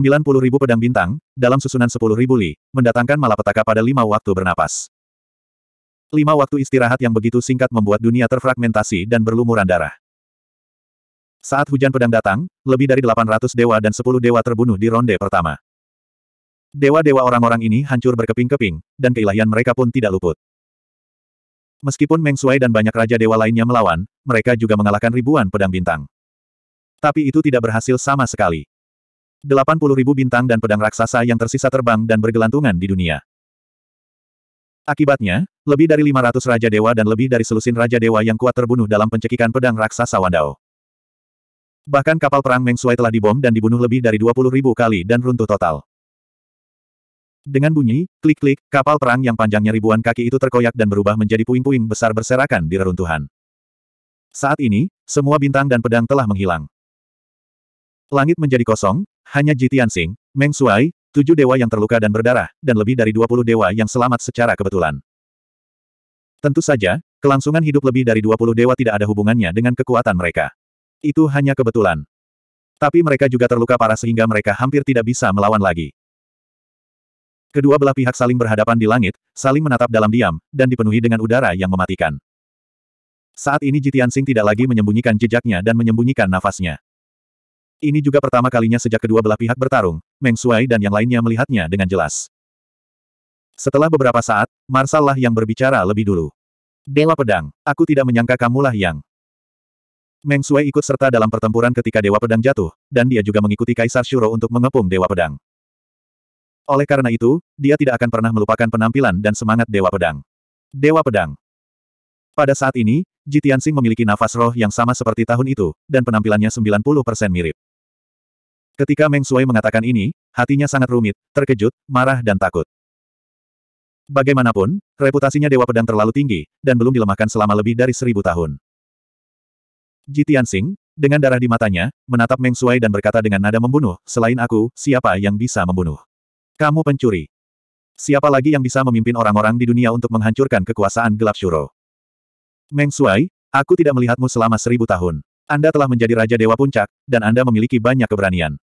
90.000 pedang bintang, dalam susunan ribu li, mendatangkan malapetaka pada lima waktu bernapas. Lima waktu istirahat yang begitu singkat membuat dunia terfragmentasi dan berlumuran darah. Saat hujan pedang datang, lebih dari 800 dewa dan 10 dewa terbunuh di ronde pertama. Dewa-dewa orang-orang ini hancur berkeping-keping, dan keilahian mereka pun tidak luput. Meskipun Meng Shui dan banyak raja dewa lainnya melawan, mereka juga mengalahkan ribuan pedang bintang. Tapi itu tidak berhasil sama sekali ribu bintang dan pedang raksasa yang tersisa terbang dan bergelantungan di dunia. Akibatnya, lebih dari 500 Raja Dewa dan lebih dari selusin Raja Dewa yang kuat terbunuh dalam pencekikan pedang raksasa Wandao. Bahkan kapal perang Meng Shui telah dibom dan dibunuh lebih dari 20 ribu kali dan runtuh total. Dengan bunyi, klik-klik, kapal perang yang panjangnya ribuan kaki itu terkoyak dan berubah menjadi puing-puing besar berserakan di reruntuhan. Saat ini, semua bintang dan pedang telah menghilang. Langit menjadi kosong, hanya Jitian Sing, Meng Suai, tujuh dewa yang terluka dan berdarah, dan lebih dari dua puluh dewa yang selamat secara kebetulan. Tentu saja, kelangsungan hidup lebih dari dua puluh dewa tidak ada hubungannya dengan kekuatan mereka. Itu hanya kebetulan. Tapi mereka juga terluka parah sehingga mereka hampir tidak bisa melawan lagi. Kedua belah pihak saling berhadapan di langit, saling menatap dalam diam, dan dipenuhi dengan udara yang mematikan. Saat ini Jitian Sing tidak lagi menyembunyikan jejaknya dan menyembunyikan nafasnya. Ini juga pertama kalinya sejak kedua belah pihak bertarung, Meng Shuai dan yang lainnya melihatnya dengan jelas. Setelah beberapa saat, Marsal lah yang berbicara lebih dulu. Dewa Pedang, aku tidak menyangka kamulah yang... Meng Shuai ikut serta dalam pertempuran ketika Dewa Pedang jatuh, dan dia juga mengikuti Kaisar Shuro untuk mengepung Dewa Pedang. Oleh karena itu, dia tidak akan pernah melupakan penampilan dan semangat Dewa Pedang. Dewa Pedang. Pada saat ini, Jitiansing memiliki nafas roh yang sama seperti tahun itu, dan penampilannya 90% mirip. Ketika Meng Shui mengatakan ini, hatinya sangat rumit, terkejut, marah dan takut. Bagaimanapun, reputasinya Dewa Pedang terlalu tinggi, dan belum dilemahkan selama lebih dari seribu tahun. Ji Tianxing, dengan darah di matanya, menatap Meng Shui dan berkata dengan nada membunuh, selain aku, siapa yang bisa membunuh? Kamu pencuri. Siapa lagi yang bisa memimpin orang-orang di dunia untuk menghancurkan kekuasaan gelap Shuro? Meng Shui, aku tidak melihatmu selama seribu tahun. Anda telah menjadi Raja Dewa Puncak, dan Anda memiliki banyak keberanian.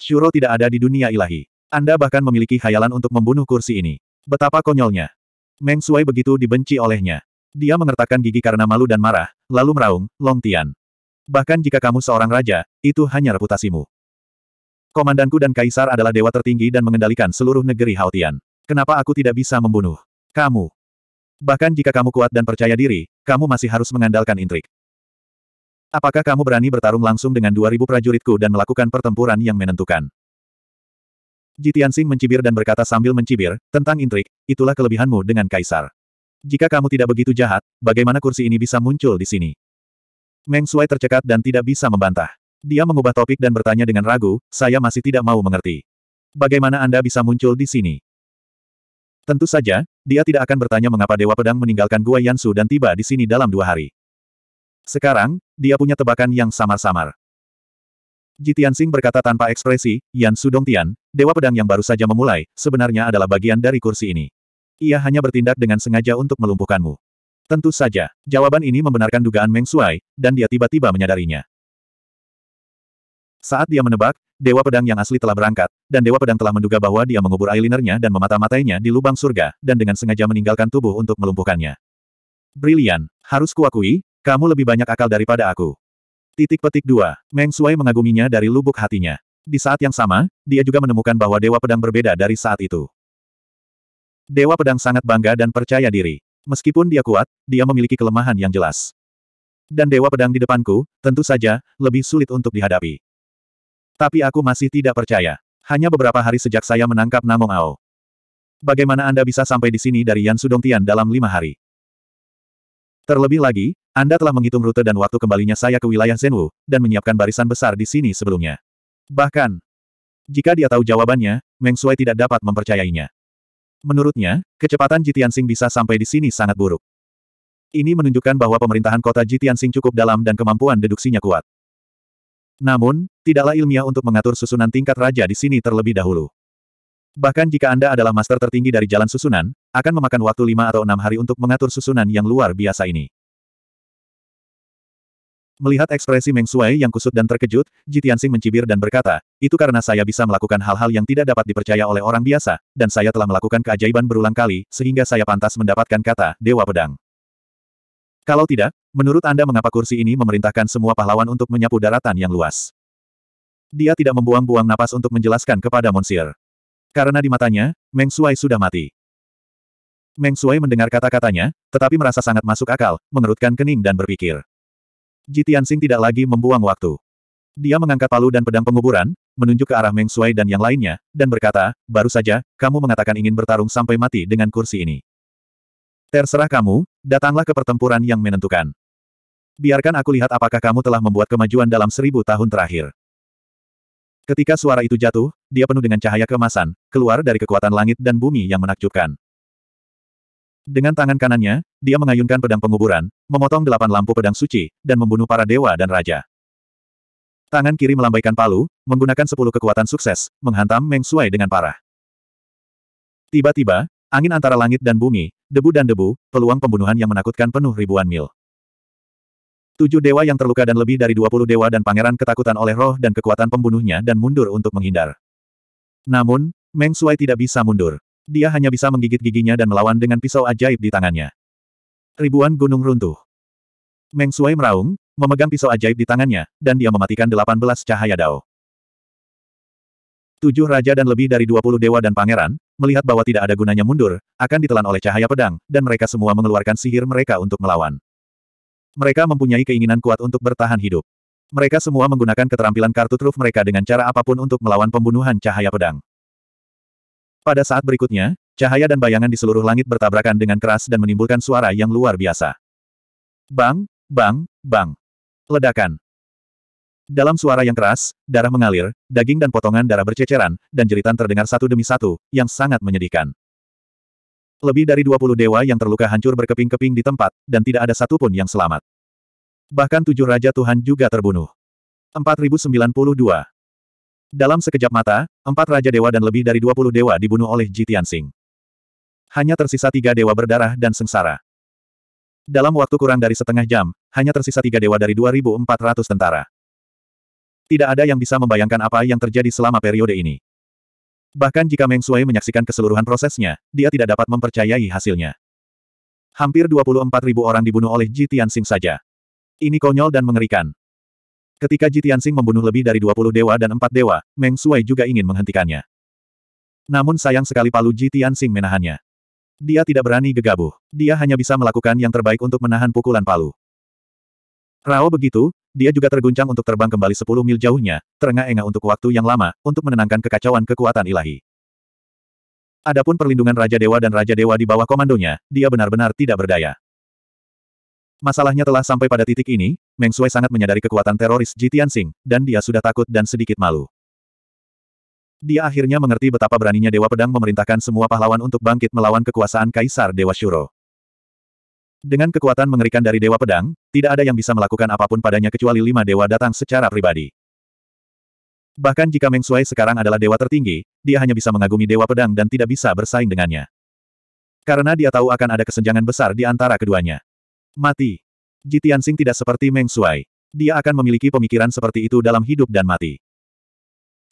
Shuro tidak ada di dunia ilahi. Anda bahkan memiliki khayalan untuk membunuh kursi ini. Betapa konyolnya. Meng Shui begitu dibenci olehnya. Dia mengertakkan gigi karena malu dan marah, lalu meraung, Long Tian. Bahkan jika kamu seorang raja, itu hanya reputasimu. Komandanku dan kaisar adalah dewa tertinggi dan mengendalikan seluruh negeri Haotian. Kenapa aku tidak bisa membunuh? Kamu. Bahkan jika kamu kuat dan percaya diri, kamu masih harus mengandalkan intrik. Apakah kamu berani bertarung langsung dengan 2000 prajuritku dan melakukan pertempuran yang menentukan? Jitiansing mencibir dan berkata sambil mencibir, tentang intrik, itulah kelebihanmu dengan kaisar. Jika kamu tidak begitu jahat, bagaimana kursi ini bisa muncul di sini? Meng Shui tercekat dan tidak bisa membantah. Dia mengubah topik dan bertanya dengan ragu, saya masih tidak mau mengerti. Bagaimana Anda bisa muncul di sini? Tentu saja, dia tidak akan bertanya mengapa Dewa Pedang meninggalkan Gua Yansu dan tiba di sini dalam dua hari. Sekarang, dia punya tebakan yang samar-samar. Jitiansing berkata tanpa ekspresi, Yan Sudong Tian, Dewa Pedang yang baru saja memulai, sebenarnya adalah bagian dari kursi ini. Ia hanya bertindak dengan sengaja untuk melumpuhkanmu. Tentu saja, jawaban ini membenarkan dugaan Meng Shuai, dan dia tiba-tiba menyadarinya. Saat dia menebak, Dewa Pedang yang asli telah berangkat, dan Dewa Pedang telah menduga bahwa dia mengubur eyelinernya dan memata-matainya di lubang surga, dan dengan sengaja meninggalkan tubuh untuk melumpuhkannya. Brilian, harus kuakui, kamu lebih banyak akal daripada aku. Titik petik dua, Meng Sui mengaguminya dari lubuk hatinya. Di saat yang sama, dia juga menemukan bahwa Dewa Pedang berbeda dari saat itu. Dewa Pedang sangat bangga dan percaya diri. Meskipun dia kuat, dia memiliki kelemahan yang jelas. Dan Dewa Pedang di depanku, tentu saja, lebih sulit untuk dihadapi. Tapi aku masih tidak percaya. Hanya beberapa hari sejak saya menangkap Namong Ao. Bagaimana Anda bisa sampai di sini dari Yan Sudong Tian dalam lima hari? Terlebih lagi, anda telah menghitung rute dan waktu kembalinya saya ke wilayah Zenwu, dan menyiapkan barisan besar di sini sebelumnya. Bahkan, jika dia tahu jawabannya, Meng Shui tidak dapat mempercayainya. Menurutnya, kecepatan Jitiansing bisa sampai di sini sangat buruk. Ini menunjukkan bahwa pemerintahan kota Jitiansing cukup dalam dan kemampuan deduksinya kuat. Namun, tidaklah ilmiah untuk mengatur susunan tingkat raja di sini terlebih dahulu. Bahkan jika Anda adalah master tertinggi dari jalan susunan, akan memakan waktu lima atau enam hari untuk mengatur susunan yang luar biasa ini. Melihat ekspresi Meng Sui yang kusut dan terkejut, Ji Tianxing mencibir dan berkata, itu karena saya bisa melakukan hal-hal yang tidak dapat dipercaya oleh orang biasa, dan saya telah melakukan keajaiban berulang kali, sehingga saya pantas mendapatkan kata Dewa Pedang. Kalau tidak, menurut Anda mengapa kursi ini memerintahkan semua pahlawan untuk menyapu daratan yang luas? Dia tidak membuang-buang napas untuk menjelaskan kepada Monsir. Karena di matanya, Meng Sui sudah mati. Meng Sui mendengar kata-katanya, tetapi merasa sangat masuk akal, mengerutkan kening dan berpikir. Jitian Tianxing tidak lagi membuang waktu. Dia mengangkat palu dan pedang penguburan, menunjuk ke arah Meng Shui dan yang lainnya, dan berkata, baru saja, kamu mengatakan ingin bertarung sampai mati dengan kursi ini. Terserah kamu, datanglah ke pertempuran yang menentukan. Biarkan aku lihat apakah kamu telah membuat kemajuan dalam seribu tahun terakhir. Ketika suara itu jatuh, dia penuh dengan cahaya kemasan, keluar dari kekuatan langit dan bumi yang menakjubkan. Dengan tangan kanannya, dia mengayunkan pedang penguburan, memotong delapan lampu pedang suci, dan membunuh para dewa dan raja. Tangan kiri melambaikan palu, menggunakan sepuluh kekuatan sukses, menghantam Meng Sui dengan parah. Tiba-tiba, angin antara langit dan bumi, debu dan debu, peluang pembunuhan yang menakutkan penuh ribuan mil. Tujuh dewa yang terluka dan lebih dari dua puluh dewa dan pangeran ketakutan oleh roh dan kekuatan pembunuhnya dan mundur untuk menghindar. Namun, Meng Sui tidak bisa mundur dia hanya bisa menggigit giginya dan melawan dengan pisau ajaib di tangannya. Ribuan gunung runtuh. Meng Sui meraung, memegang pisau ajaib di tangannya, dan dia mematikan 18 cahaya dao. Tujuh raja dan lebih dari 20 dewa dan pangeran, melihat bahwa tidak ada gunanya mundur, akan ditelan oleh cahaya pedang, dan mereka semua mengeluarkan sihir mereka untuk melawan. Mereka mempunyai keinginan kuat untuk bertahan hidup. Mereka semua menggunakan keterampilan kartu truf mereka dengan cara apapun untuk melawan pembunuhan cahaya pedang. Pada saat berikutnya, cahaya dan bayangan di seluruh langit bertabrakan dengan keras dan menimbulkan suara yang luar biasa. Bang, bang, bang. Ledakan. Dalam suara yang keras, darah mengalir, daging dan potongan darah berceceran, dan jeritan terdengar satu demi satu, yang sangat menyedihkan. Lebih dari 20 dewa yang terluka hancur berkeping-keping di tempat, dan tidak ada satupun yang selamat. Bahkan tujuh Raja Tuhan juga terbunuh. 4092. Dalam sekejap mata, empat Raja Dewa dan lebih dari dua puluh dewa dibunuh oleh Ji Tianxing. Hanya tersisa tiga dewa berdarah dan sengsara. Dalam waktu kurang dari setengah jam, hanya tersisa tiga dewa dari 2.400 tentara. Tidak ada yang bisa membayangkan apa yang terjadi selama periode ini. Bahkan jika Meng Sui menyaksikan keseluruhan prosesnya, dia tidak dapat mempercayai hasilnya. Hampir 24.000 orang dibunuh oleh Ji Tianxing saja. Ini konyol dan mengerikan. Ketika Ji Tianxing membunuh lebih dari 20 dewa dan empat dewa, Meng Sui juga ingin menghentikannya. Namun sayang sekali palu Ji Tianxing menahannya. Dia tidak berani gegabah. Dia hanya bisa melakukan yang terbaik untuk menahan pukulan palu. Rao begitu, dia juga terguncang untuk terbang kembali 10 mil jauhnya, terengah-engah untuk waktu yang lama, untuk menenangkan kekacauan kekuatan ilahi. Adapun perlindungan Raja Dewa dan Raja Dewa di bawah komandonya, dia benar-benar tidak berdaya. Masalahnya telah sampai pada titik ini, Meng Shui sangat menyadari kekuatan teroris Ji Tianxing, dan dia sudah takut dan sedikit malu. Dia akhirnya mengerti betapa beraninya Dewa Pedang memerintahkan semua pahlawan untuk bangkit melawan kekuasaan Kaisar Dewa Shuro. Dengan kekuatan mengerikan dari Dewa Pedang, tidak ada yang bisa melakukan apapun padanya kecuali lima dewa datang secara pribadi. Bahkan jika Meng Shui sekarang adalah dewa tertinggi, dia hanya bisa mengagumi Dewa Pedang dan tidak bisa bersaing dengannya. Karena dia tahu akan ada kesenjangan besar di antara keduanya. Mati. Ji Tianxing tidak seperti Meng Shuai. Dia akan memiliki pemikiran seperti itu dalam hidup dan mati.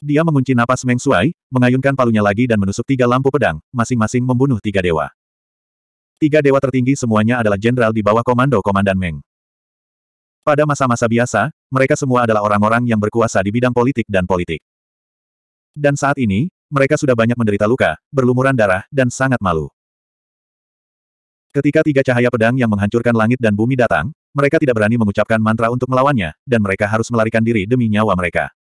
Dia mengunci napas Meng Shuai, mengayunkan palunya lagi dan menusuk tiga lampu pedang, masing-masing membunuh tiga dewa. Tiga dewa tertinggi semuanya adalah jenderal di bawah komando Komandan Meng. Pada masa-masa biasa, mereka semua adalah orang-orang yang berkuasa di bidang politik dan politik. Dan saat ini, mereka sudah banyak menderita luka, berlumuran darah, dan sangat malu. Ketika tiga cahaya pedang yang menghancurkan langit dan bumi datang, mereka tidak berani mengucapkan mantra untuk melawannya, dan mereka harus melarikan diri demi nyawa mereka.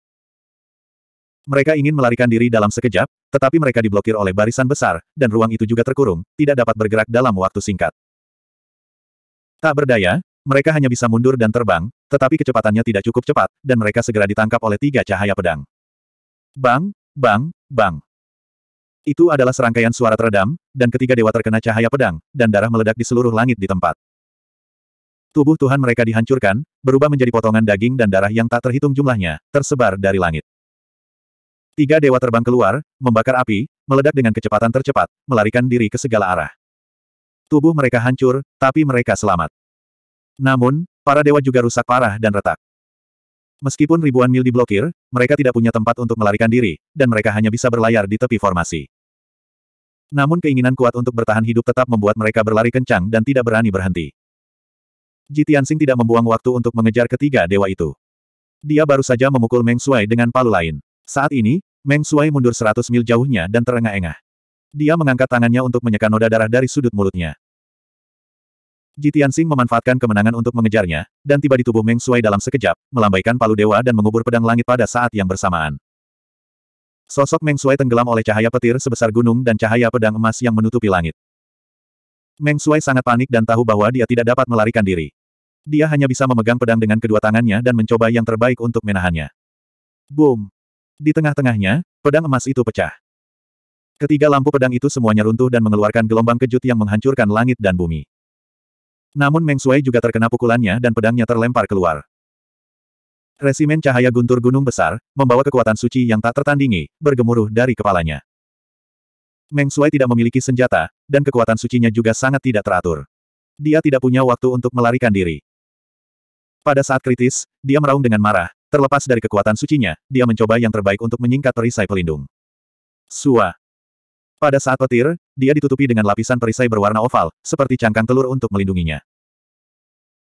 Mereka ingin melarikan diri dalam sekejap, tetapi mereka diblokir oleh barisan besar, dan ruang itu juga terkurung, tidak dapat bergerak dalam waktu singkat. Tak berdaya, mereka hanya bisa mundur dan terbang, tetapi kecepatannya tidak cukup cepat, dan mereka segera ditangkap oleh tiga cahaya pedang. Bang, bang, bang. Itu adalah serangkaian suara teredam, dan ketiga dewa terkena cahaya pedang, dan darah meledak di seluruh langit di tempat. Tubuh Tuhan mereka dihancurkan, berubah menjadi potongan daging dan darah yang tak terhitung jumlahnya, tersebar dari langit. Tiga dewa terbang keluar, membakar api, meledak dengan kecepatan tercepat, melarikan diri ke segala arah. Tubuh mereka hancur, tapi mereka selamat. Namun, para dewa juga rusak parah dan retak. Meskipun ribuan mil diblokir, mereka tidak punya tempat untuk melarikan diri, dan mereka hanya bisa berlayar di tepi formasi. Namun keinginan kuat untuk bertahan hidup tetap membuat mereka berlari kencang dan tidak berani berhenti. Ji tidak membuang waktu untuk mengejar ketiga dewa itu. Dia baru saja memukul Meng Shuai dengan palu lain. Saat ini, Meng Shuai mundur seratus mil jauhnya dan terengah-engah. Dia mengangkat tangannya untuk menyeka noda darah dari sudut mulutnya. Ji memanfaatkan kemenangan untuk mengejarnya, dan tiba di tubuh Meng Shuai dalam sekejap, melambaikan palu dewa dan mengubur pedang langit pada saat yang bersamaan. Sosok Meng Sui tenggelam oleh cahaya petir sebesar gunung dan cahaya pedang emas yang menutupi langit. Meng Sui sangat panik dan tahu bahwa dia tidak dapat melarikan diri. Dia hanya bisa memegang pedang dengan kedua tangannya dan mencoba yang terbaik untuk menahannya. Boom! Di tengah-tengahnya, pedang emas itu pecah. Ketiga lampu pedang itu semuanya runtuh dan mengeluarkan gelombang kejut yang menghancurkan langit dan bumi. Namun Meng Sui juga terkena pukulannya dan pedangnya terlempar keluar. Resimen cahaya guntur gunung besar, membawa kekuatan suci yang tak tertandingi, bergemuruh dari kepalanya. Meng Shui tidak memiliki senjata, dan kekuatan sucinya juga sangat tidak teratur. Dia tidak punya waktu untuk melarikan diri. Pada saat kritis, dia meraung dengan marah, terlepas dari kekuatan sucinya, dia mencoba yang terbaik untuk menyingkat perisai pelindung. Sua. Pada saat petir, dia ditutupi dengan lapisan perisai berwarna oval, seperti cangkang telur untuk melindunginya.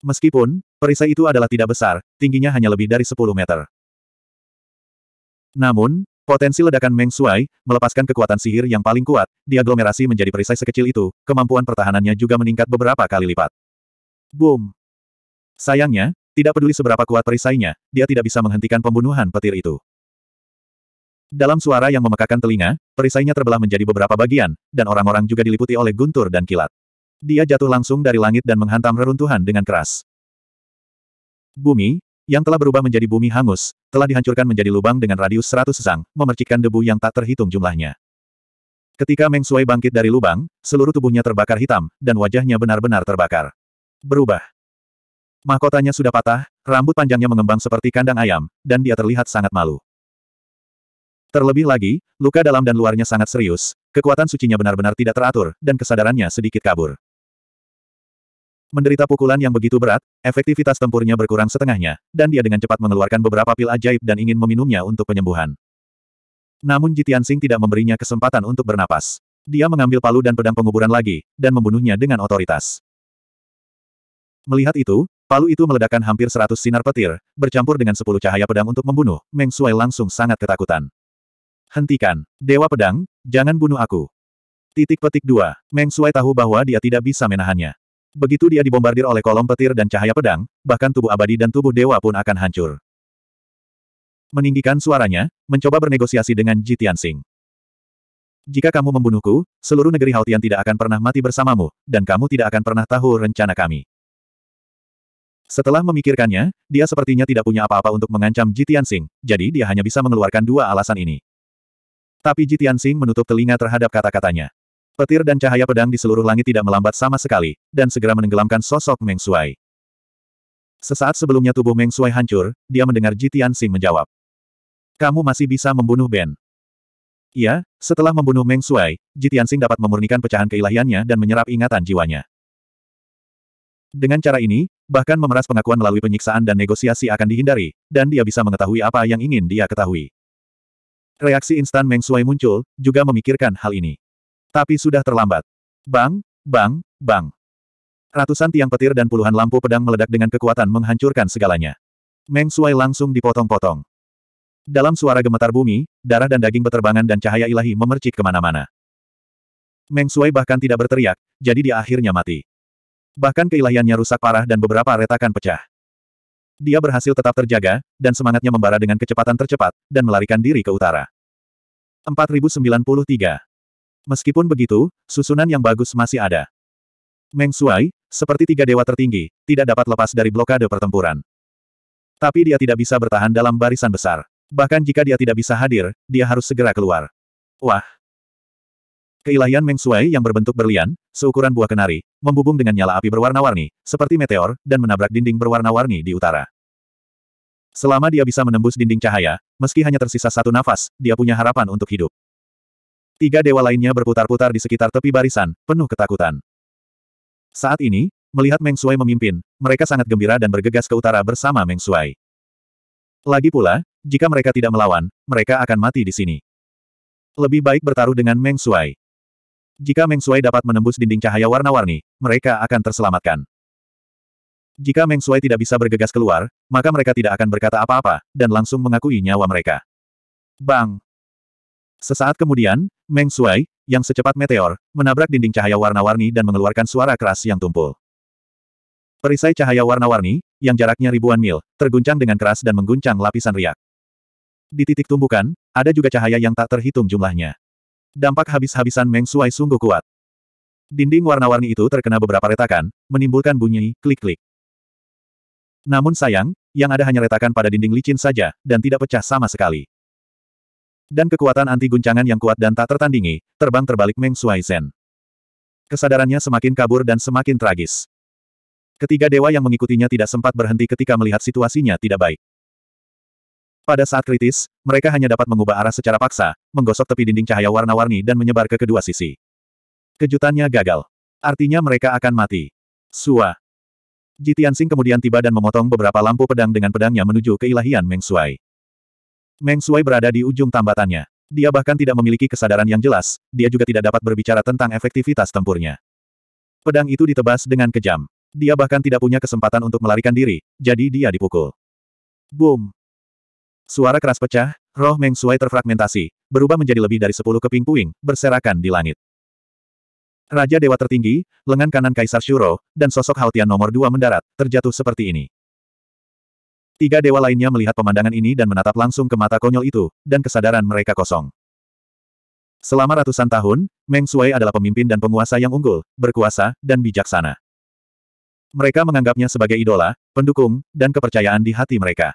Meskipun, Perisai itu adalah tidak besar, tingginya hanya lebih dari 10 meter. Namun, potensi ledakan Meng Shuai, melepaskan kekuatan sihir yang paling kuat, diaglomerasi menjadi perisai sekecil itu, kemampuan pertahanannya juga meningkat beberapa kali lipat. Boom! Sayangnya, tidak peduli seberapa kuat perisainya, dia tidak bisa menghentikan pembunuhan petir itu. Dalam suara yang memekakan telinga, perisainya terbelah menjadi beberapa bagian, dan orang-orang juga diliputi oleh guntur dan kilat. Dia jatuh langsung dari langit dan menghantam reruntuhan dengan keras. Bumi, yang telah berubah menjadi bumi hangus, telah dihancurkan menjadi lubang dengan radius 100 zang, memercikkan debu yang tak terhitung jumlahnya. Ketika Meng Shui bangkit dari lubang, seluruh tubuhnya terbakar hitam, dan wajahnya benar-benar terbakar. Berubah. Mahkotanya sudah patah, rambut panjangnya mengembang seperti kandang ayam, dan dia terlihat sangat malu. Terlebih lagi, luka dalam dan luarnya sangat serius, kekuatan sucinya benar-benar tidak teratur, dan kesadarannya sedikit kabur. Menderita pukulan yang begitu berat, efektivitas tempurnya berkurang setengahnya, dan dia dengan cepat mengeluarkan beberapa pil ajaib dan ingin meminumnya untuk penyembuhan. Namun Jitian Sing tidak memberinya kesempatan untuk bernapas. Dia mengambil palu dan pedang penguburan lagi, dan membunuhnya dengan otoritas. Melihat itu, palu itu meledakkan hampir seratus sinar petir, bercampur dengan sepuluh cahaya pedang untuk membunuh, Meng Shui langsung sangat ketakutan. Hentikan, Dewa Pedang, jangan bunuh aku. Titik petik dua, Meng Shui tahu bahwa dia tidak bisa menahannya. Begitu dia dibombardir oleh kolom petir dan cahaya pedang, bahkan tubuh abadi dan tubuh dewa pun akan hancur. Meninggikan suaranya, mencoba bernegosiasi dengan Jitian Tianxing. Jika kamu membunuhku, seluruh negeri Haotian tidak akan pernah mati bersamamu, dan kamu tidak akan pernah tahu rencana kami. Setelah memikirkannya, dia sepertinya tidak punya apa-apa untuk mengancam Jitian Sing, jadi dia hanya bisa mengeluarkan dua alasan ini. Tapi Jitian Sing menutup telinga terhadap kata-katanya. Petir dan cahaya pedang di seluruh langit tidak melambat sama sekali, dan segera menenggelamkan sosok Meng Suai. Sesaat sebelumnya tubuh Meng Suai hancur, dia mendengar Jitian Xing menjawab. Kamu masih bisa membunuh Ben. Iya, setelah membunuh Meng Suai, Jitian Xing dapat memurnikan pecahan keilahiannya dan menyerap ingatan jiwanya. Dengan cara ini, bahkan memeras pengakuan melalui penyiksaan dan negosiasi akan dihindari, dan dia bisa mengetahui apa yang ingin dia ketahui. Reaksi instan Meng Suai muncul, juga memikirkan hal ini. Tapi sudah terlambat. Bang, bang, bang. Ratusan tiang petir dan puluhan lampu pedang meledak dengan kekuatan menghancurkan segalanya. Meng Suai langsung dipotong-potong. Dalam suara gemetar bumi, darah dan daging beterbangan dan cahaya ilahi memercik kemana-mana. Meng Suai bahkan tidak berteriak, jadi dia akhirnya mati. Bahkan keilahiannya rusak parah dan beberapa retakan pecah. Dia berhasil tetap terjaga, dan semangatnya membara dengan kecepatan tercepat, dan melarikan diri ke utara. 4093 Meskipun begitu, susunan yang bagus masih ada. Meng Shuai, seperti tiga dewa tertinggi, tidak dapat lepas dari blokade pertempuran. Tapi dia tidak bisa bertahan dalam barisan besar. Bahkan jika dia tidak bisa hadir, dia harus segera keluar. Wah! Keilahian Meng Shuai yang berbentuk berlian, seukuran buah kenari, membubung dengan nyala api berwarna-warni, seperti meteor, dan menabrak dinding berwarna-warni di utara. Selama dia bisa menembus dinding cahaya, meski hanya tersisa satu nafas, dia punya harapan untuk hidup. Tiga dewa lainnya berputar-putar di sekitar tepi barisan, penuh ketakutan. Saat ini, melihat Meng Shui memimpin, mereka sangat gembira dan bergegas ke utara bersama Meng Shui. Lagi pula, jika mereka tidak melawan, mereka akan mati di sini. Lebih baik bertaruh dengan Meng Shui. Jika Meng Shui dapat menembus dinding cahaya warna-warni, mereka akan terselamatkan. Jika Meng Shui tidak bisa bergegas keluar, maka mereka tidak akan berkata apa-apa, dan langsung mengakui nyawa mereka. Bang! Sesaat kemudian, Meng Shuai, yang secepat meteor, menabrak dinding cahaya warna-warni dan mengeluarkan suara keras yang tumpul. Perisai cahaya warna-warni, yang jaraknya ribuan mil, terguncang dengan keras dan mengguncang lapisan riak. Di titik tumbukan, ada juga cahaya yang tak terhitung jumlahnya. Dampak habis-habisan Meng Shuai sungguh kuat. Dinding warna-warni itu terkena beberapa retakan, menimbulkan bunyi klik-klik. Namun sayang, yang ada hanya retakan pada dinding licin saja, dan tidak pecah sama sekali. Dan kekuatan anti guncangan yang kuat dan tak tertandingi, terbang terbalik Meng Shuai Zhen. Kesadarannya semakin kabur dan semakin tragis. Ketiga dewa yang mengikutinya tidak sempat berhenti ketika melihat situasinya tidak baik. Pada saat kritis, mereka hanya dapat mengubah arah secara paksa, menggosok tepi dinding cahaya warna-warni dan menyebar ke kedua sisi. Kejutannya gagal. Artinya mereka akan mati. Sua. Sing kemudian tiba dan memotong beberapa lampu pedang dengan pedangnya menuju ke ilahian Meng Shuai. Meng Sui berada di ujung tambatannya. Dia bahkan tidak memiliki kesadaran yang jelas, dia juga tidak dapat berbicara tentang efektivitas tempurnya. Pedang itu ditebas dengan kejam. Dia bahkan tidak punya kesempatan untuk melarikan diri, jadi dia dipukul. Boom! Suara keras pecah, roh Meng Sui terfragmentasi, berubah menjadi lebih dari sepuluh keping puing, berserakan di langit. Raja Dewa Tertinggi, lengan kanan Kaisar Shuro, dan sosok Haotian nomor dua mendarat, terjatuh seperti ini. Tiga dewa lainnya melihat pemandangan ini dan menatap langsung ke mata konyol itu, dan kesadaran mereka kosong. Selama ratusan tahun, Meng Sui adalah pemimpin dan penguasa yang unggul, berkuasa, dan bijaksana. Mereka menganggapnya sebagai idola, pendukung, dan kepercayaan di hati mereka.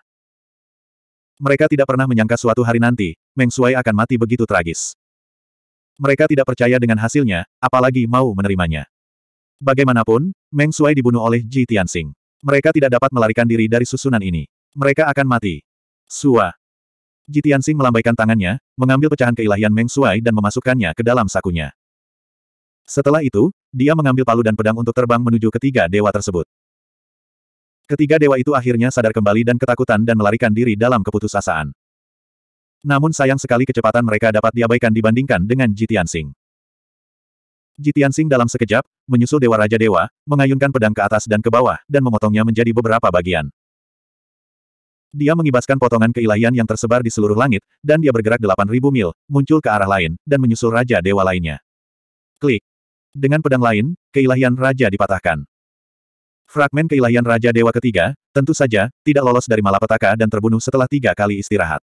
Mereka tidak pernah menyangka suatu hari nanti, Meng Sui akan mati begitu tragis. Mereka tidak percaya dengan hasilnya, apalagi mau menerimanya. Bagaimanapun, Meng Sui dibunuh oleh Ji Tianxing. Mereka tidak dapat melarikan diri dari susunan ini. Mereka akan mati. Sua. Jitiansing melambaikan tangannya, mengambil pecahan keilahian Meng Suai dan memasukkannya ke dalam sakunya. Setelah itu, dia mengambil palu dan pedang untuk terbang menuju ketiga dewa tersebut. Ketiga dewa itu akhirnya sadar kembali dan ketakutan dan melarikan diri dalam keputusasaan. Namun sayang sekali kecepatan mereka dapat diabaikan dibandingkan dengan Jitiansing. Jitian Sing dalam sekejap, menyusul Dewa Raja Dewa, mengayunkan pedang ke atas dan ke bawah, dan memotongnya menjadi beberapa bagian. Dia mengibaskan potongan keilahian yang tersebar di seluruh langit, dan dia bergerak 8.000 mil, muncul ke arah lain, dan menyusul Raja Dewa lainnya. Klik. Dengan pedang lain, keilahian Raja dipatahkan. Fragmen keilahian Raja Dewa ketiga, tentu saja, tidak lolos dari malapetaka dan terbunuh setelah tiga kali istirahat.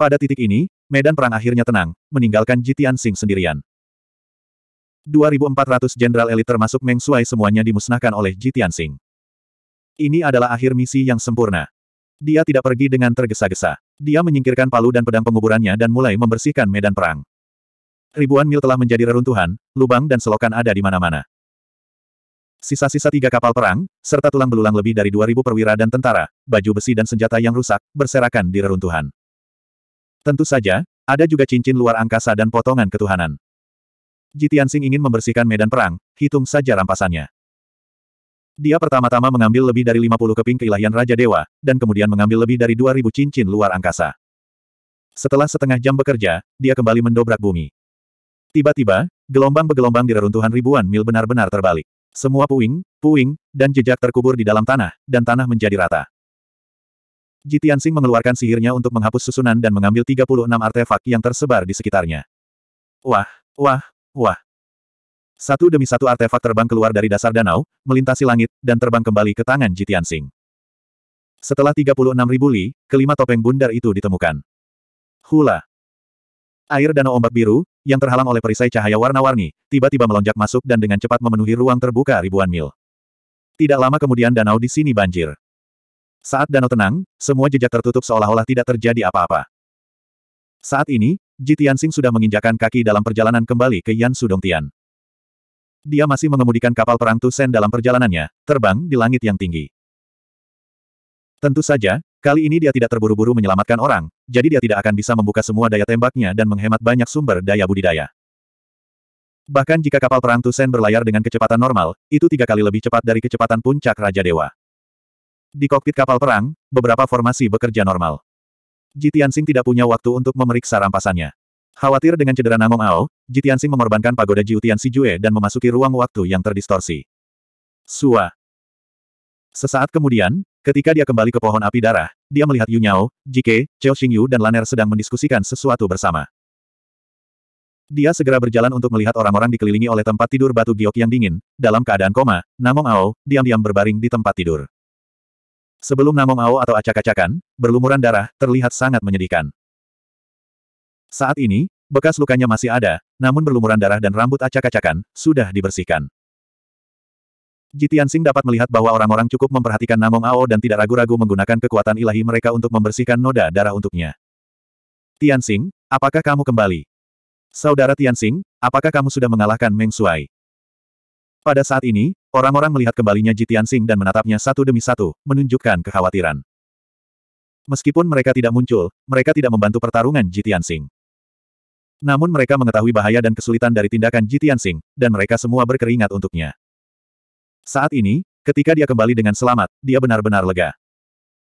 Pada titik ini, medan perang akhirnya tenang, meninggalkan Jitian Sing sendirian. 2.400 jenderal elit termasuk Meng Shuai semuanya dimusnahkan oleh Ji Tianxing. Ini adalah akhir misi yang sempurna. Dia tidak pergi dengan tergesa-gesa. Dia menyingkirkan palu dan pedang penguburannya dan mulai membersihkan medan perang. Ribuan mil telah menjadi reruntuhan, lubang dan selokan ada di mana-mana. Sisa-sisa tiga kapal perang, serta tulang belulang lebih dari 2.000 perwira dan tentara, baju besi dan senjata yang rusak, berserakan di reruntuhan. Tentu saja, ada juga cincin luar angkasa dan potongan ketuhanan. Jitiansing ingin membersihkan medan perang, hitung saja rampasannya. Dia pertama-tama mengambil lebih dari 50 keping keilahian Raja Dewa, dan kemudian mengambil lebih dari 2000 cincin luar angkasa. Setelah setengah jam bekerja, dia kembali mendobrak bumi. Tiba-tiba, gelombang bergelombang di reruntuhan ribuan mil benar-benar terbalik. Semua puing, puing, dan jejak terkubur di dalam tanah, dan tanah menjadi rata. Jitiansing mengeluarkan sihirnya untuk menghapus susunan dan mengambil 36 artefak yang tersebar di sekitarnya. Wah, wah, Wah! Satu demi satu artefak terbang keluar dari dasar danau, melintasi langit, dan terbang kembali ke tangan Jitian Sing. Setelah 36 ribu li, kelima topeng bundar itu ditemukan. Hula! Air danau ombak biru, yang terhalang oleh perisai cahaya warna-warni, tiba-tiba melonjak masuk dan dengan cepat memenuhi ruang terbuka ribuan mil. Tidak lama kemudian danau di sini banjir. Saat danau tenang, semua jejak tertutup seolah-olah tidak terjadi apa-apa. Saat ini, Ji Tianxing sudah menginjakan kaki dalam perjalanan kembali ke Yan Sudongtian. Dia masih mengemudikan kapal perang Tusen dalam perjalanannya, terbang di langit yang tinggi. Tentu saja, kali ini dia tidak terburu-buru menyelamatkan orang, jadi dia tidak akan bisa membuka semua daya tembaknya dan menghemat banyak sumber daya budidaya. Bahkan jika kapal perang Tusen berlayar dengan kecepatan normal, itu tiga kali lebih cepat dari kecepatan puncak Raja Dewa. Di kokpit kapal perang, beberapa formasi bekerja normal. Jitiansing tidak punya waktu untuk memeriksa rampasannya. Khawatir dengan cedera Namong Ao, Jitiansing mengorbankan pagoda Jiutian Jue dan memasuki ruang waktu yang terdistorsi. Sua. Sesaat kemudian, ketika dia kembali ke pohon api darah, dia melihat Yu Nyao, Jike, Cheo Xingyu dan Laner sedang mendiskusikan sesuatu bersama. Dia segera berjalan untuk melihat orang-orang dikelilingi oleh tempat tidur batu giok yang dingin. Dalam keadaan koma, Namong Ao, diam-diam berbaring di tempat tidur. Sebelum Namong Ao atau acak-acakan, berlumuran darah, terlihat sangat menyedihkan. Saat ini, bekas lukanya masih ada, namun berlumuran darah dan rambut acak-acakan, sudah dibersihkan. Jitian Sing dapat melihat bahwa orang-orang cukup memperhatikan Namong Ao dan tidak ragu-ragu menggunakan kekuatan ilahi mereka untuk membersihkan noda darah untuknya. Tian Sing, apakah kamu kembali? Saudara Tian Sing, apakah kamu sudah mengalahkan Meng Shuai? Pada saat ini, orang-orang melihat kembalinya Jitian Sing dan menatapnya satu demi satu, menunjukkan kekhawatiran. Meskipun mereka tidak muncul, mereka tidak membantu pertarungan Jitian Sing. Namun mereka mengetahui bahaya dan kesulitan dari tindakan Jitian Sing, dan mereka semua berkeringat untuknya. Saat ini, ketika dia kembali dengan selamat, dia benar-benar lega.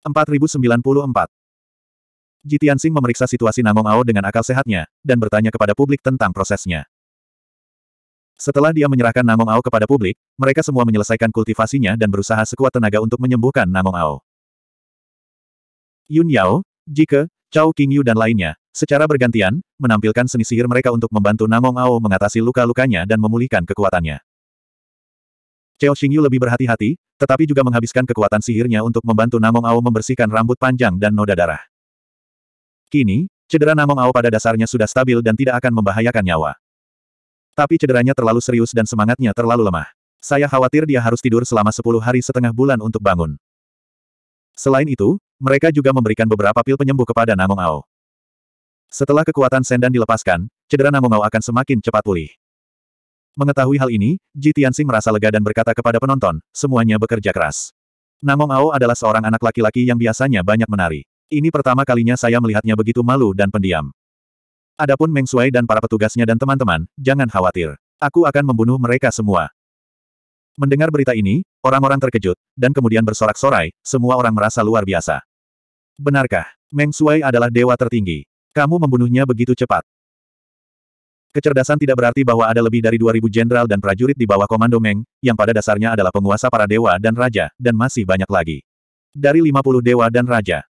4094 Jitian Sing memeriksa situasi Namong Ao dengan akal sehatnya, dan bertanya kepada publik tentang prosesnya. Setelah dia menyerahkan Namong Ao kepada publik, mereka semua menyelesaikan kultivasinya dan berusaha sekuat tenaga untuk menyembuhkan Namong Ao. Yun Yao, Jike, Chao Yu dan lainnya, secara bergantian, menampilkan seni sihir mereka untuk membantu Namong Ao mengatasi luka-lukanya dan memulihkan kekuatannya. Chao Yu lebih berhati-hati, tetapi juga menghabiskan kekuatan sihirnya untuk membantu Namong Ao membersihkan rambut panjang dan noda darah. Kini, cedera Namong Ao pada dasarnya sudah stabil dan tidak akan membahayakan nyawa. Tapi cederanya terlalu serius dan semangatnya terlalu lemah. Saya khawatir dia harus tidur selama 10 hari setengah bulan untuk bangun. Selain itu, mereka juga memberikan beberapa pil penyembuh kepada Namong Ao. Setelah kekuatan Sendan dilepaskan, cedera Namong Ao akan semakin cepat pulih. Mengetahui hal ini, Ji Tianxing merasa lega dan berkata kepada penonton, semuanya bekerja keras. Namong Ao adalah seorang anak laki-laki yang biasanya banyak menari. Ini pertama kalinya saya melihatnya begitu malu dan pendiam. Adapun Meng Shui dan para petugasnya dan teman-teman, jangan khawatir. Aku akan membunuh mereka semua. Mendengar berita ini, orang-orang terkejut, dan kemudian bersorak-sorai, semua orang merasa luar biasa. Benarkah, Meng Shui adalah dewa tertinggi? Kamu membunuhnya begitu cepat. Kecerdasan tidak berarti bahwa ada lebih dari 2000 jenderal dan prajurit di bawah komando Meng, yang pada dasarnya adalah penguasa para dewa dan raja, dan masih banyak lagi. Dari 50 dewa dan raja,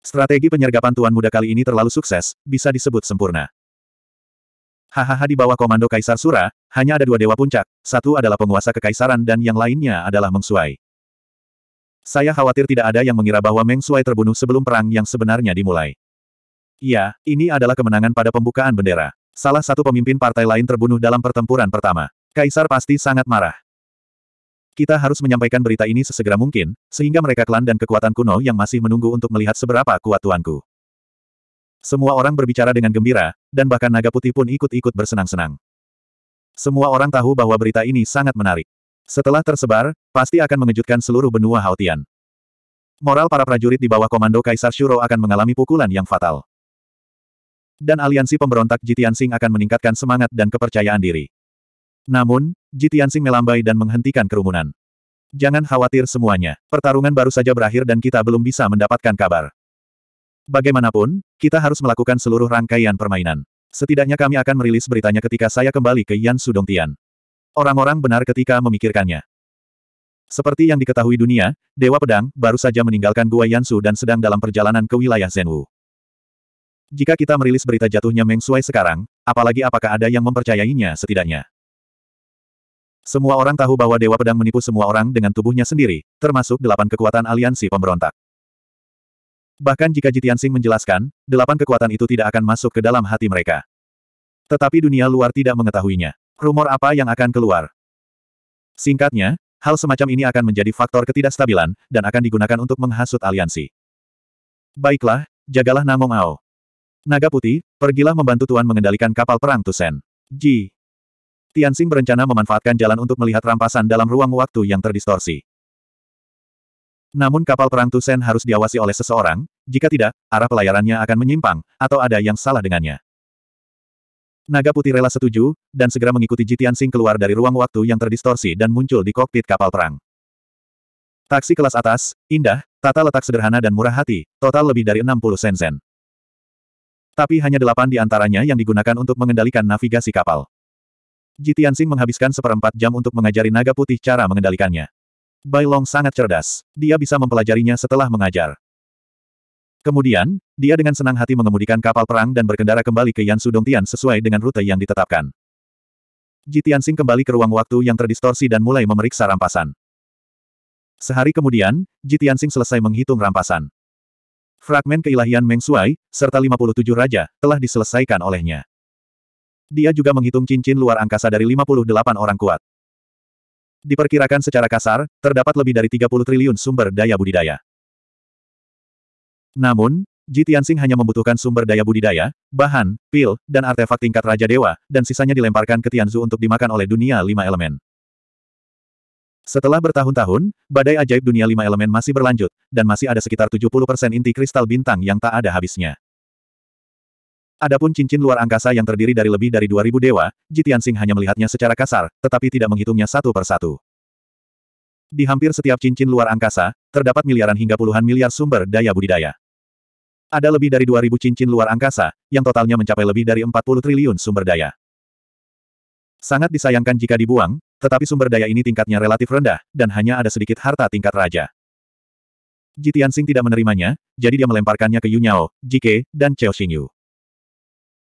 Strategi penyergapan Tuan Muda kali ini terlalu sukses, bisa disebut sempurna. Hahaha di bawah komando Kaisar Sura, hanya ada dua dewa puncak, satu adalah penguasa kekaisaran dan yang lainnya adalah Meng Suai. Saya khawatir tidak ada yang mengira bahwa Meng Suai terbunuh sebelum perang yang sebenarnya dimulai. Ya, ini adalah kemenangan pada pembukaan bendera. Salah satu pemimpin partai lain terbunuh dalam pertempuran pertama. Kaisar pasti sangat marah. Kita harus menyampaikan berita ini sesegera mungkin, sehingga mereka klan dan kekuatan kuno yang masih menunggu untuk melihat seberapa kuat tuanku. Semua orang berbicara dengan gembira, dan bahkan naga putih pun ikut-ikut bersenang-senang. Semua orang tahu bahwa berita ini sangat menarik. Setelah tersebar, pasti akan mengejutkan seluruh benua Haotian. Moral para prajurit di bawah komando Kaisar Shuro akan mengalami pukulan yang fatal dan aliansi pemberontak Jitian Sing akan meningkatkan semangat dan kepercayaan diri. Namun, Ji Tianxing melambai dan menghentikan kerumunan. Jangan khawatir semuanya. Pertarungan baru saja berakhir dan kita belum bisa mendapatkan kabar. Bagaimanapun, kita harus melakukan seluruh rangkaian permainan. Setidaknya kami akan merilis beritanya ketika saya kembali ke Yan Sudongtian. Orang-orang benar ketika memikirkannya. Seperti yang diketahui dunia, Dewa Pedang baru saja meninggalkan Gua Yansu dan sedang dalam perjalanan ke wilayah Zhenwu. Jika kita merilis berita jatuhnya Meng Shui sekarang, apalagi apakah ada yang mempercayainya setidaknya. Semua orang tahu bahwa Dewa Pedang menipu semua orang dengan tubuhnya sendiri, termasuk delapan kekuatan aliansi pemberontak. Bahkan jika Jitian Sing menjelaskan, delapan kekuatan itu tidak akan masuk ke dalam hati mereka. Tetapi dunia luar tidak mengetahuinya. Rumor apa yang akan keluar? Singkatnya, hal semacam ini akan menjadi faktor ketidakstabilan, dan akan digunakan untuk menghasut aliansi. Baiklah, jagalah Namong Ao. Naga Putih, pergilah membantu Tuan mengendalikan kapal perang Tusen. Ji. Tianxing berencana memanfaatkan jalan untuk melihat rampasan dalam ruang waktu yang terdistorsi. Namun kapal perang Tusen harus diawasi oleh seseorang, jika tidak, arah pelayarannya akan menyimpang, atau ada yang salah dengannya. Naga putih rela setuju, dan segera mengikuti Ji Tianxing keluar dari ruang waktu yang terdistorsi dan muncul di kokpit kapal perang. Taksi kelas atas, indah, tata letak sederhana dan murah hati, total lebih dari 60 sen-sen. Tapi hanya delapan di antaranya yang digunakan untuk mengendalikan navigasi kapal. Ji Tianxing menghabiskan seperempat jam untuk mengajari naga putih cara mengendalikannya. Bai Long sangat cerdas. Dia bisa mempelajarinya setelah mengajar. Kemudian, dia dengan senang hati mengemudikan kapal perang dan berkendara kembali ke Yansu Dongtian sesuai dengan rute yang ditetapkan. Ji Tianxing kembali ke ruang waktu yang terdistorsi dan mulai memeriksa rampasan. Sehari kemudian, Ji Tianxing selesai menghitung rampasan. Fragmen keilahian Meng Shuai, serta 57 raja, telah diselesaikan olehnya. Dia juga menghitung cincin luar angkasa dari 58 orang kuat. Diperkirakan secara kasar, terdapat lebih dari 30 triliun sumber daya budidaya. Namun, Ji hanya membutuhkan sumber daya budidaya, bahan, pil, dan artefak tingkat Raja Dewa, dan sisanya dilemparkan ke Tianzu untuk dimakan oleh dunia lima elemen. Setelah bertahun-tahun, badai ajaib dunia lima elemen masih berlanjut, dan masih ada sekitar 70% inti kristal bintang yang tak ada habisnya. Adapun cincin luar angkasa yang terdiri dari lebih dari 2000 dewa, Jitian Sing hanya melihatnya secara kasar, tetapi tidak menghitungnya satu per satu. Di hampir setiap cincin luar angkasa, terdapat miliaran hingga puluhan miliar sumber daya budidaya. Ada lebih dari 2000 cincin luar angkasa, yang totalnya mencapai lebih dari 40 triliun sumber daya. Sangat disayangkan jika dibuang, tetapi sumber daya ini tingkatnya relatif rendah, dan hanya ada sedikit harta tingkat raja. Jitian Sing tidak menerimanya, jadi dia melemparkannya ke Yu Jike, dan Cheo Xingyu.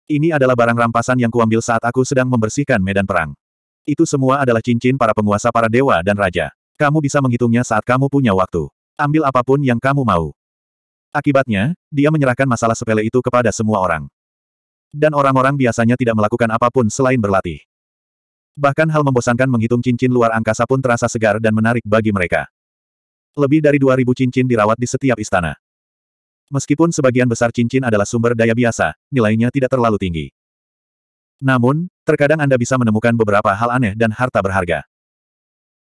Ini adalah barang rampasan yang kuambil saat aku sedang membersihkan medan perang. Itu semua adalah cincin para penguasa para dewa dan raja. Kamu bisa menghitungnya saat kamu punya waktu. Ambil apapun yang kamu mau. Akibatnya, dia menyerahkan masalah sepele itu kepada semua orang. Dan orang-orang biasanya tidak melakukan apapun selain berlatih. Bahkan hal membosankan menghitung cincin luar angkasa pun terasa segar dan menarik bagi mereka. Lebih dari 2000 cincin dirawat di setiap istana. Meskipun sebagian besar cincin adalah sumber daya biasa, nilainya tidak terlalu tinggi. Namun, terkadang Anda bisa menemukan beberapa hal aneh dan harta berharga.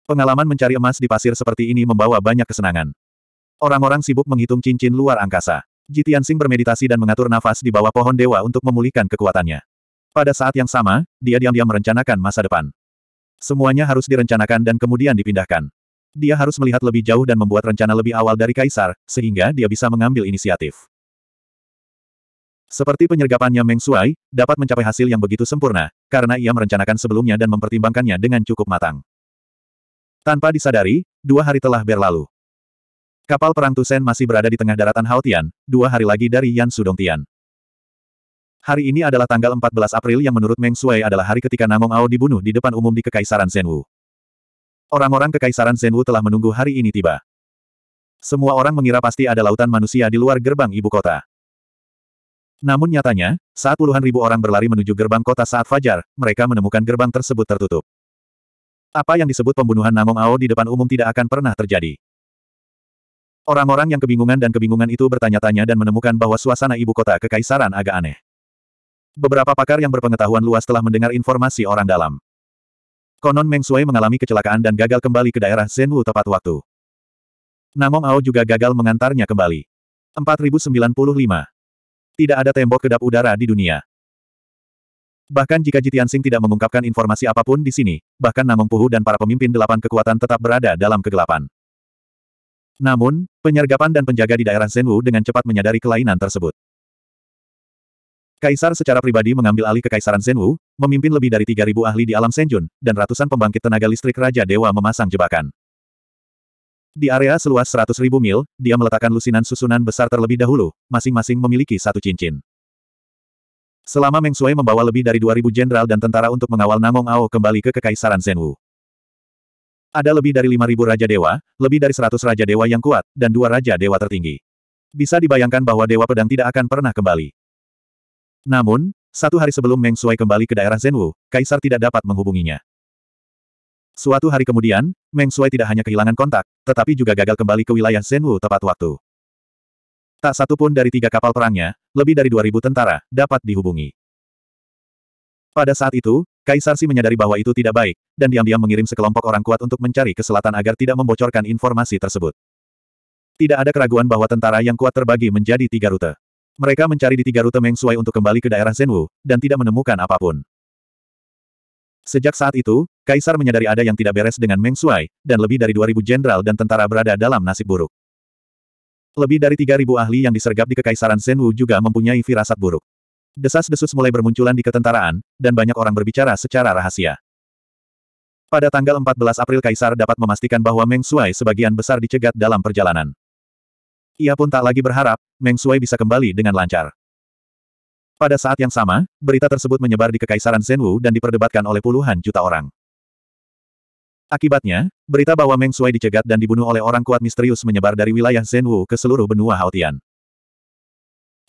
Pengalaman mencari emas di pasir seperti ini membawa banyak kesenangan. Orang-orang sibuk menghitung cincin luar angkasa. Jitian Singh bermeditasi dan mengatur nafas di bawah pohon dewa untuk memulihkan kekuatannya. Pada saat yang sama, dia diam-diam merencanakan masa depan. Semuanya harus direncanakan dan kemudian dipindahkan. Dia harus melihat lebih jauh dan membuat rencana lebih awal dari Kaisar, sehingga dia bisa mengambil inisiatif. Seperti penyergapannya Meng Shuai, dapat mencapai hasil yang begitu sempurna, karena ia merencanakan sebelumnya dan mempertimbangkannya dengan cukup matang. Tanpa disadari, dua hari telah berlalu. Kapal perang Tusen masih berada di tengah daratan Haotian, dua hari lagi dari Yan Sudongtian. Hari ini adalah tanggal 14 April yang menurut Meng Shuai adalah hari ketika Namong Ao dibunuh di depan umum di Kekaisaran Senwu. Orang-orang kekaisaran Zenwu telah menunggu hari ini tiba. Semua orang mengira pasti ada lautan manusia di luar gerbang ibu kota. Namun nyatanya, saat puluhan ribu orang berlari menuju gerbang kota saat fajar, mereka menemukan gerbang tersebut tertutup. Apa yang disebut pembunuhan Namong Ao di depan umum tidak akan pernah terjadi. Orang-orang yang kebingungan dan kebingungan itu bertanya-tanya dan menemukan bahwa suasana ibu kota kekaisaran agak aneh. Beberapa pakar yang berpengetahuan luas telah mendengar informasi orang dalam. Konon Meng Sui mengalami kecelakaan dan gagal kembali ke daerah Zhenwu tepat waktu. Namong Ao juga gagal mengantarnya kembali. 4095. Tidak ada tembok kedap udara di dunia. Bahkan jika Jitian Sing tidak mengungkapkan informasi apapun di sini, bahkan Namong Puhu dan para pemimpin delapan kekuatan tetap berada dalam kegelapan. Namun, penyergapan dan penjaga di daerah Zhenwu dengan cepat menyadari kelainan tersebut. Kaisar secara pribadi mengambil alih kekaisaran Zhenwu, memimpin lebih dari 3.000 ahli di alam Senjun, dan ratusan pembangkit tenaga listrik Raja Dewa memasang jebakan. Di area seluas 100.000 mil, dia meletakkan lusinan susunan besar terlebih dahulu, masing-masing memiliki satu cincin. Selama Meng Shui membawa lebih dari 2.000 jenderal dan tentara untuk mengawal Namong Ao kembali ke kekaisaran Zhenwu. Ada lebih dari 5.000 Raja Dewa, lebih dari 100 Raja Dewa yang kuat, dan dua Raja Dewa tertinggi. Bisa dibayangkan bahwa Dewa Pedang tidak akan pernah kembali. Namun, satu hari sebelum Meng Sui kembali ke daerah Zhenwu, Kaisar tidak dapat menghubunginya. Suatu hari kemudian, Meng Sui tidak hanya kehilangan kontak, tetapi juga gagal kembali ke wilayah Zhenwu tepat waktu. Tak satu pun dari tiga kapal perangnya, lebih dari 2.000 tentara, dapat dihubungi. Pada saat itu, Kaisar Si menyadari bahwa itu tidak baik, dan diam-diam mengirim sekelompok orang kuat untuk mencari ke selatan agar tidak membocorkan informasi tersebut. Tidak ada keraguan bahwa tentara yang kuat terbagi menjadi tiga rute. Mereka mencari di tiga rute Meng Shui untuk kembali ke daerah Zhenwu, dan tidak menemukan apapun. Sejak saat itu, Kaisar menyadari ada yang tidak beres dengan Meng Shui, dan lebih dari 2.000 jenderal dan tentara berada dalam nasib buruk. Lebih dari 3.000 ahli yang disergap di Kekaisaran Zhenwu juga mempunyai firasat buruk. Desas-desus mulai bermunculan di ketentaraan, dan banyak orang berbicara secara rahasia. Pada tanggal 14 April Kaisar dapat memastikan bahwa Meng Shui sebagian besar dicegat dalam perjalanan. Ia pun tak lagi berharap, Meng Sui bisa kembali dengan lancar. Pada saat yang sama, berita tersebut menyebar di Kekaisaran Zhenwu dan diperdebatkan oleh puluhan juta orang. Akibatnya, berita bahwa Meng Sui dicegat dan dibunuh oleh orang kuat misterius menyebar dari wilayah Zhenwu ke seluruh benua Haotian.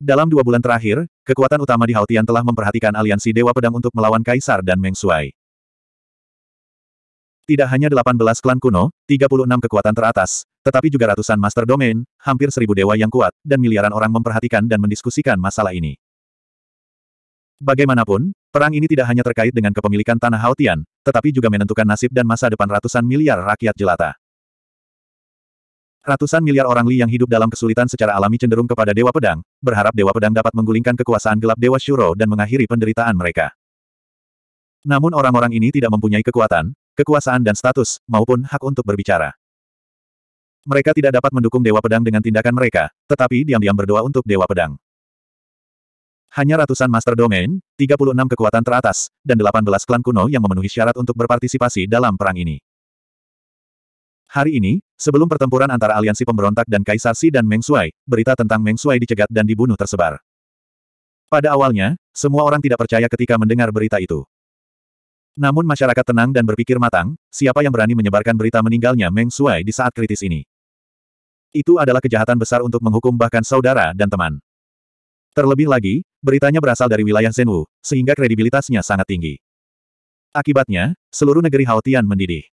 Dalam dua bulan terakhir, kekuatan utama di Haotian telah memperhatikan aliansi Dewa Pedang untuk melawan Kaisar dan Meng Sui. Tidak hanya 18 klan kuno, 36 kekuatan teratas, tetapi juga ratusan master domain, hampir seribu dewa yang kuat, dan miliaran orang memperhatikan dan mendiskusikan masalah ini. Bagaimanapun, perang ini tidak hanya terkait dengan kepemilikan tanah Haotian, tetapi juga menentukan nasib dan masa depan ratusan miliar rakyat jelata. Ratusan miliar orang Li yang hidup dalam kesulitan secara alami cenderung kepada Dewa Pedang, berharap Dewa Pedang dapat menggulingkan kekuasaan gelap Dewa Shuro dan mengakhiri penderitaan mereka. Namun orang-orang ini tidak mempunyai kekuatan, kekuasaan dan status, maupun hak untuk berbicara. Mereka tidak dapat mendukung Dewa Pedang dengan tindakan mereka, tetapi diam-diam berdoa untuk Dewa Pedang. Hanya ratusan master domain, 36 kekuatan teratas, dan 18 klan kuno yang memenuhi syarat untuk berpartisipasi dalam perang ini. Hari ini, sebelum pertempuran antara aliansi pemberontak dan Kaisar Si dan Meng Shui, berita tentang Meng Shui dicegat dan dibunuh tersebar. Pada awalnya, semua orang tidak percaya ketika mendengar berita itu. Namun masyarakat tenang dan berpikir matang, siapa yang berani menyebarkan berita meninggalnya Meng Shuai di saat kritis ini? Itu adalah kejahatan besar untuk menghukum bahkan saudara dan teman. Terlebih lagi, beritanya berasal dari wilayah Zhenwu, sehingga kredibilitasnya sangat tinggi. Akibatnya, seluruh negeri Haotian mendidih.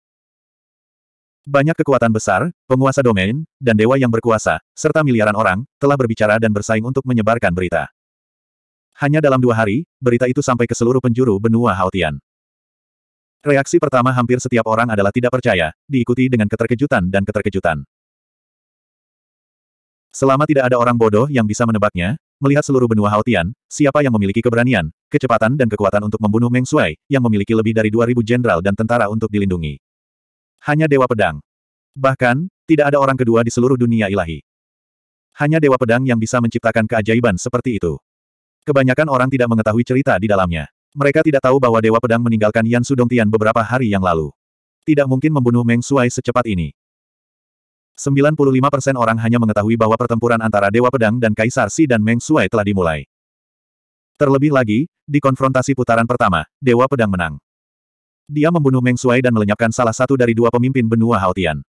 Banyak kekuatan besar, penguasa domain, dan dewa yang berkuasa, serta miliaran orang, telah berbicara dan bersaing untuk menyebarkan berita. Hanya dalam dua hari, berita itu sampai ke seluruh penjuru benua Haotian. Reaksi pertama hampir setiap orang adalah tidak percaya, diikuti dengan keterkejutan dan keterkejutan. Selama tidak ada orang bodoh yang bisa menebaknya, melihat seluruh benua Haotian, siapa yang memiliki keberanian, kecepatan dan kekuatan untuk membunuh Meng Shui, yang memiliki lebih dari 2000 jenderal dan tentara untuk dilindungi. Hanya Dewa Pedang. Bahkan, tidak ada orang kedua di seluruh dunia ilahi. Hanya Dewa Pedang yang bisa menciptakan keajaiban seperti itu. Kebanyakan orang tidak mengetahui cerita di dalamnya. Mereka tidak tahu bahwa Dewa Pedang meninggalkan Yan Sudongtian beberapa hari yang lalu. Tidak mungkin membunuh Meng Shuai secepat ini. 95% orang hanya mengetahui bahwa pertempuran antara Dewa Pedang dan Kaisar Si dan Meng Shuai telah dimulai. Terlebih lagi, di konfrontasi putaran pertama, Dewa Pedang menang. Dia membunuh Meng Shuai dan melenyapkan salah satu dari dua pemimpin benua Haotian.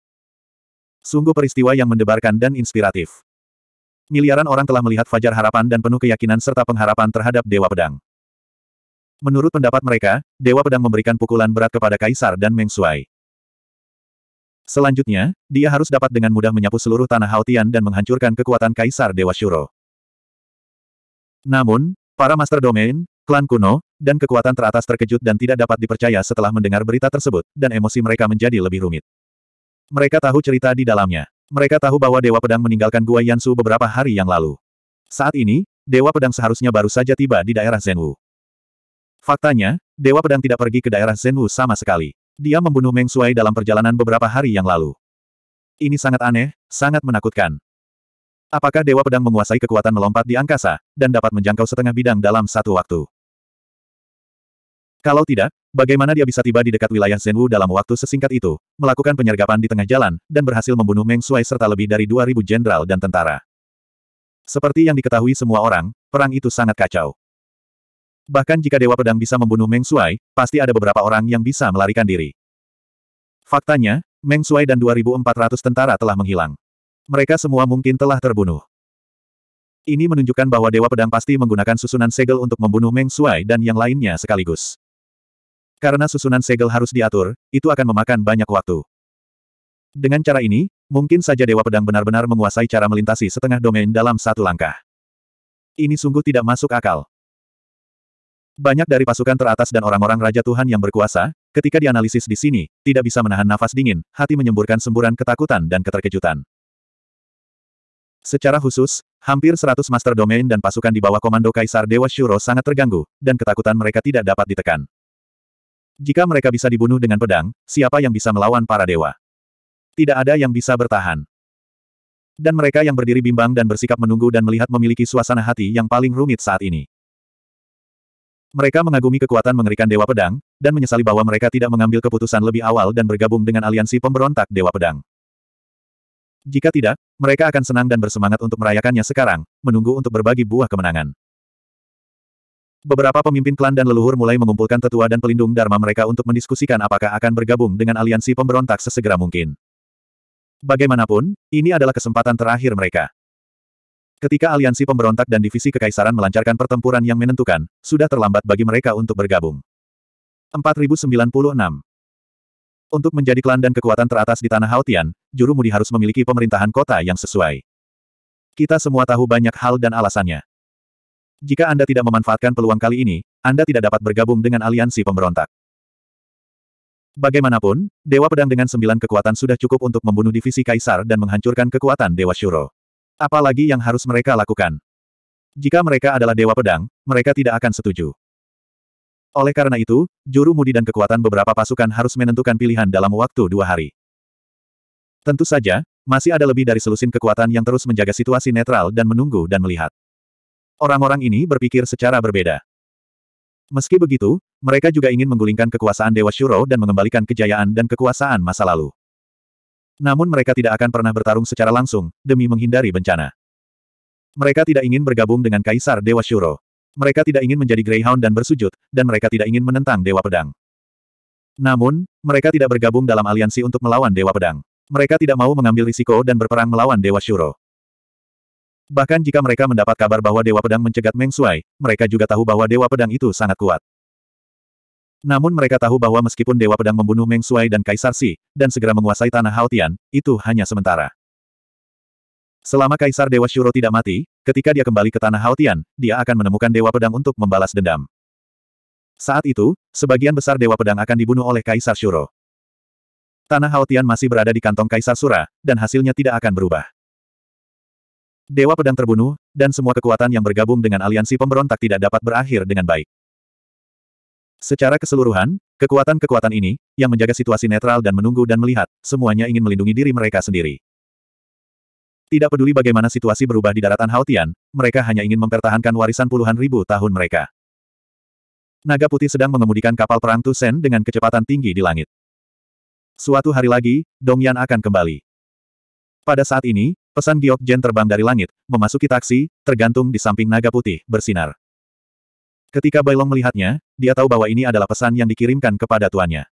Sungguh peristiwa yang mendebarkan dan inspiratif. Miliaran orang telah melihat fajar harapan dan penuh keyakinan serta pengharapan terhadap Dewa Pedang. Menurut pendapat mereka, Dewa Pedang memberikan pukulan berat kepada Kaisar dan Meng Shui. Selanjutnya, dia harus dapat dengan mudah menyapu seluruh tanah Haotian dan menghancurkan kekuatan Kaisar Dewa Shuro. Namun, para Master Domain, klan kuno, dan kekuatan teratas terkejut dan tidak dapat dipercaya setelah mendengar berita tersebut, dan emosi mereka menjadi lebih rumit. Mereka tahu cerita di dalamnya. Mereka tahu bahwa Dewa Pedang meninggalkan Gua Yansu beberapa hari yang lalu. Saat ini, Dewa Pedang seharusnya baru saja tiba di daerah Zhenwu. Faktanya, Dewa Pedang tidak pergi ke daerah Zenwu sama sekali. Dia membunuh Meng Shuai dalam perjalanan beberapa hari yang lalu. Ini sangat aneh, sangat menakutkan. Apakah Dewa Pedang menguasai kekuatan melompat di angkasa, dan dapat menjangkau setengah bidang dalam satu waktu? Kalau tidak, bagaimana dia bisa tiba di dekat wilayah Zenwu dalam waktu sesingkat itu, melakukan penyergapan di tengah jalan, dan berhasil membunuh Meng Shuai serta lebih dari 2.000 jenderal dan tentara? Seperti yang diketahui semua orang, perang itu sangat kacau. Bahkan jika Dewa Pedang bisa membunuh Meng Suai, pasti ada beberapa orang yang bisa melarikan diri. Faktanya, Meng Suai dan 2.400 tentara telah menghilang. Mereka semua mungkin telah terbunuh. Ini menunjukkan bahwa Dewa Pedang pasti menggunakan susunan segel untuk membunuh Meng Suai dan yang lainnya sekaligus. Karena susunan segel harus diatur, itu akan memakan banyak waktu. Dengan cara ini, mungkin saja Dewa Pedang benar-benar menguasai cara melintasi setengah domain dalam satu langkah. Ini sungguh tidak masuk akal. Banyak dari pasukan teratas dan orang-orang Raja Tuhan yang berkuasa, ketika dianalisis di sini, tidak bisa menahan nafas dingin, hati menyemburkan semburan ketakutan dan keterkejutan. Secara khusus, hampir 100 master domain dan pasukan di bawah komando Kaisar Dewa Shuro sangat terganggu, dan ketakutan mereka tidak dapat ditekan. Jika mereka bisa dibunuh dengan pedang, siapa yang bisa melawan para dewa? Tidak ada yang bisa bertahan. Dan mereka yang berdiri bimbang dan bersikap menunggu dan melihat memiliki suasana hati yang paling rumit saat ini. Mereka mengagumi kekuatan mengerikan Dewa Pedang, dan menyesali bahwa mereka tidak mengambil keputusan lebih awal dan bergabung dengan aliansi pemberontak Dewa Pedang. Jika tidak, mereka akan senang dan bersemangat untuk merayakannya sekarang, menunggu untuk berbagi buah kemenangan. Beberapa pemimpin klan dan leluhur mulai mengumpulkan tetua dan pelindung Dharma mereka untuk mendiskusikan apakah akan bergabung dengan aliansi pemberontak sesegera mungkin. Bagaimanapun, ini adalah kesempatan terakhir mereka. Ketika aliansi pemberontak dan divisi kekaisaran melancarkan pertempuran yang menentukan, sudah terlambat bagi mereka untuk bergabung. 4096 Untuk menjadi klan dan kekuatan teratas di Tanah Hautian, juru mudi harus memiliki pemerintahan kota yang sesuai. Kita semua tahu banyak hal dan alasannya. Jika Anda tidak memanfaatkan peluang kali ini, Anda tidak dapat bergabung dengan aliansi pemberontak. Bagaimanapun, Dewa Pedang dengan sembilan kekuatan sudah cukup untuk membunuh divisi Kaisar dan menghancurkan kekuatan Dewa Shuro. Apalagi yang harus mereka lakukan? Jika mereka adalah dewa pedang, mereka tidak akan setuju. Oleh karena itu, juru mudi dan kekuatan beberapa pasukan harus menentukan pilihan dalam waktu dua hari. Tentu saja, masih ada lebih dari selusin kekuatan yang terus menjaga situasi netral dan menunggu dan melihat. Orang-orang ini berpikir secara berbeda. Meski begitu, mereka juga ingin menggulingkan kekuasaan Dewa Shuro dan mengembalikan kejayaan dan kekuasaan masa lalu. Namun mereka tidak akan pernah bertarung secara langsung, demi menghindari bencana. Mereka tidak ingin bergabung dengan Kaisar Dewa Shuro. Mereka tidak ingin menjadi Greyhound dan bersujud, dan mereka tidak ingin menentang Dewa Pedang. Namun, mereka tidak bergabung dalam aliansi untuk melawan Dewa Pedang. Mereka tidak mau mengambil risiko dan berperang melawan Dewa Shuro. Bahkan jika mereka mendapat kabar bahwa Dewa Pedang mencegat Meng Shui, mereka juga tahu bahwa Dewa Pedang itu sangat kuat. Namun mereka tahu bahwa meskipun Dewa Pedang membunuh Meng Shuai dan Kaisar Si, dan segera menguasai tanah Haotian, itu hanya sementara. Selama Kaisar Dewa Shuro tidak mati, ketika dia kembali ke tanah Haotian, dia akan menemukan Dewa Pedang untuk membalas dendam. Saat itu, sebagian besar Dewa Pedang akan dibunuh oleh Kaisar Shuro. Tanah Haotian masih berada di kantong Kaisar Sura, dan hasilnya tidak akan berubah. Dewa Pedang terbunuh, dan semua kekuatan yang bergabung dengan aliansi pemberontak tidak dapat berakhir dengan baik. Secara keseluruhan, kekuatan-kekuatan ini, yang menjaga situasi netral dan menunggu dan melihat, semuanya ingin melindungi diri mereka sendiri. Tidak peduli bagaimana situasi berubah di daratan Haotian, mereka hanya ingin mempertahankan warisan puluhan ribu tahun mereka. Naga putih sedang mengemudikan kapal perang Tusen dengan kecepatan tinggi di langit. Suatu hari lagi, Dongyan akan kembali. Pada saat ini, pesan Giok Jen terbang dari langit, memasuki taksi, tergantung di samping naga putih, bersinar. Ketika Bailong melihatnya, dia tahu bahwa ini adalah pesan yang dikirimkan kepada tuannya.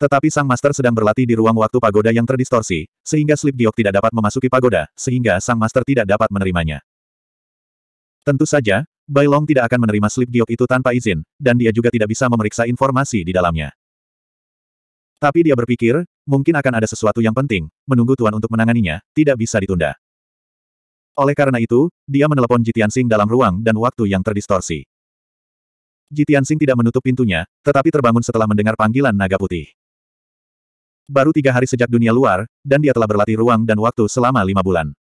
Tetapi sang master sedang berlatih di ruang waktu pagoda yang terdistorsi, sehingga Slip Diok tidak dapat memasuki pagoda, sehingga sang master tidak dapat menerimanya. Tentu saja, Bailong tidak akan menerima Slip Diok itu tanpa izin, dan dia juga tidak bisa memeriksa informasi di dalamnya. Tapi dia berpikir, mungkin akan ada sesuatu yang penting, menunggu Tuan untuk menanganinya, tidak bisa ditunda. Oleh karena itu, dia menelepon Jitian Sing dalam ruang dan waktu yang terdistorsi. Jitian Sing tidak menutup pintunya, tetapi terbangun setelah mendengar panggilan naga putih. Baru tiga hari sejak dunia luar, dan dia telah berlatih ruang dan waktu selama lima bulan.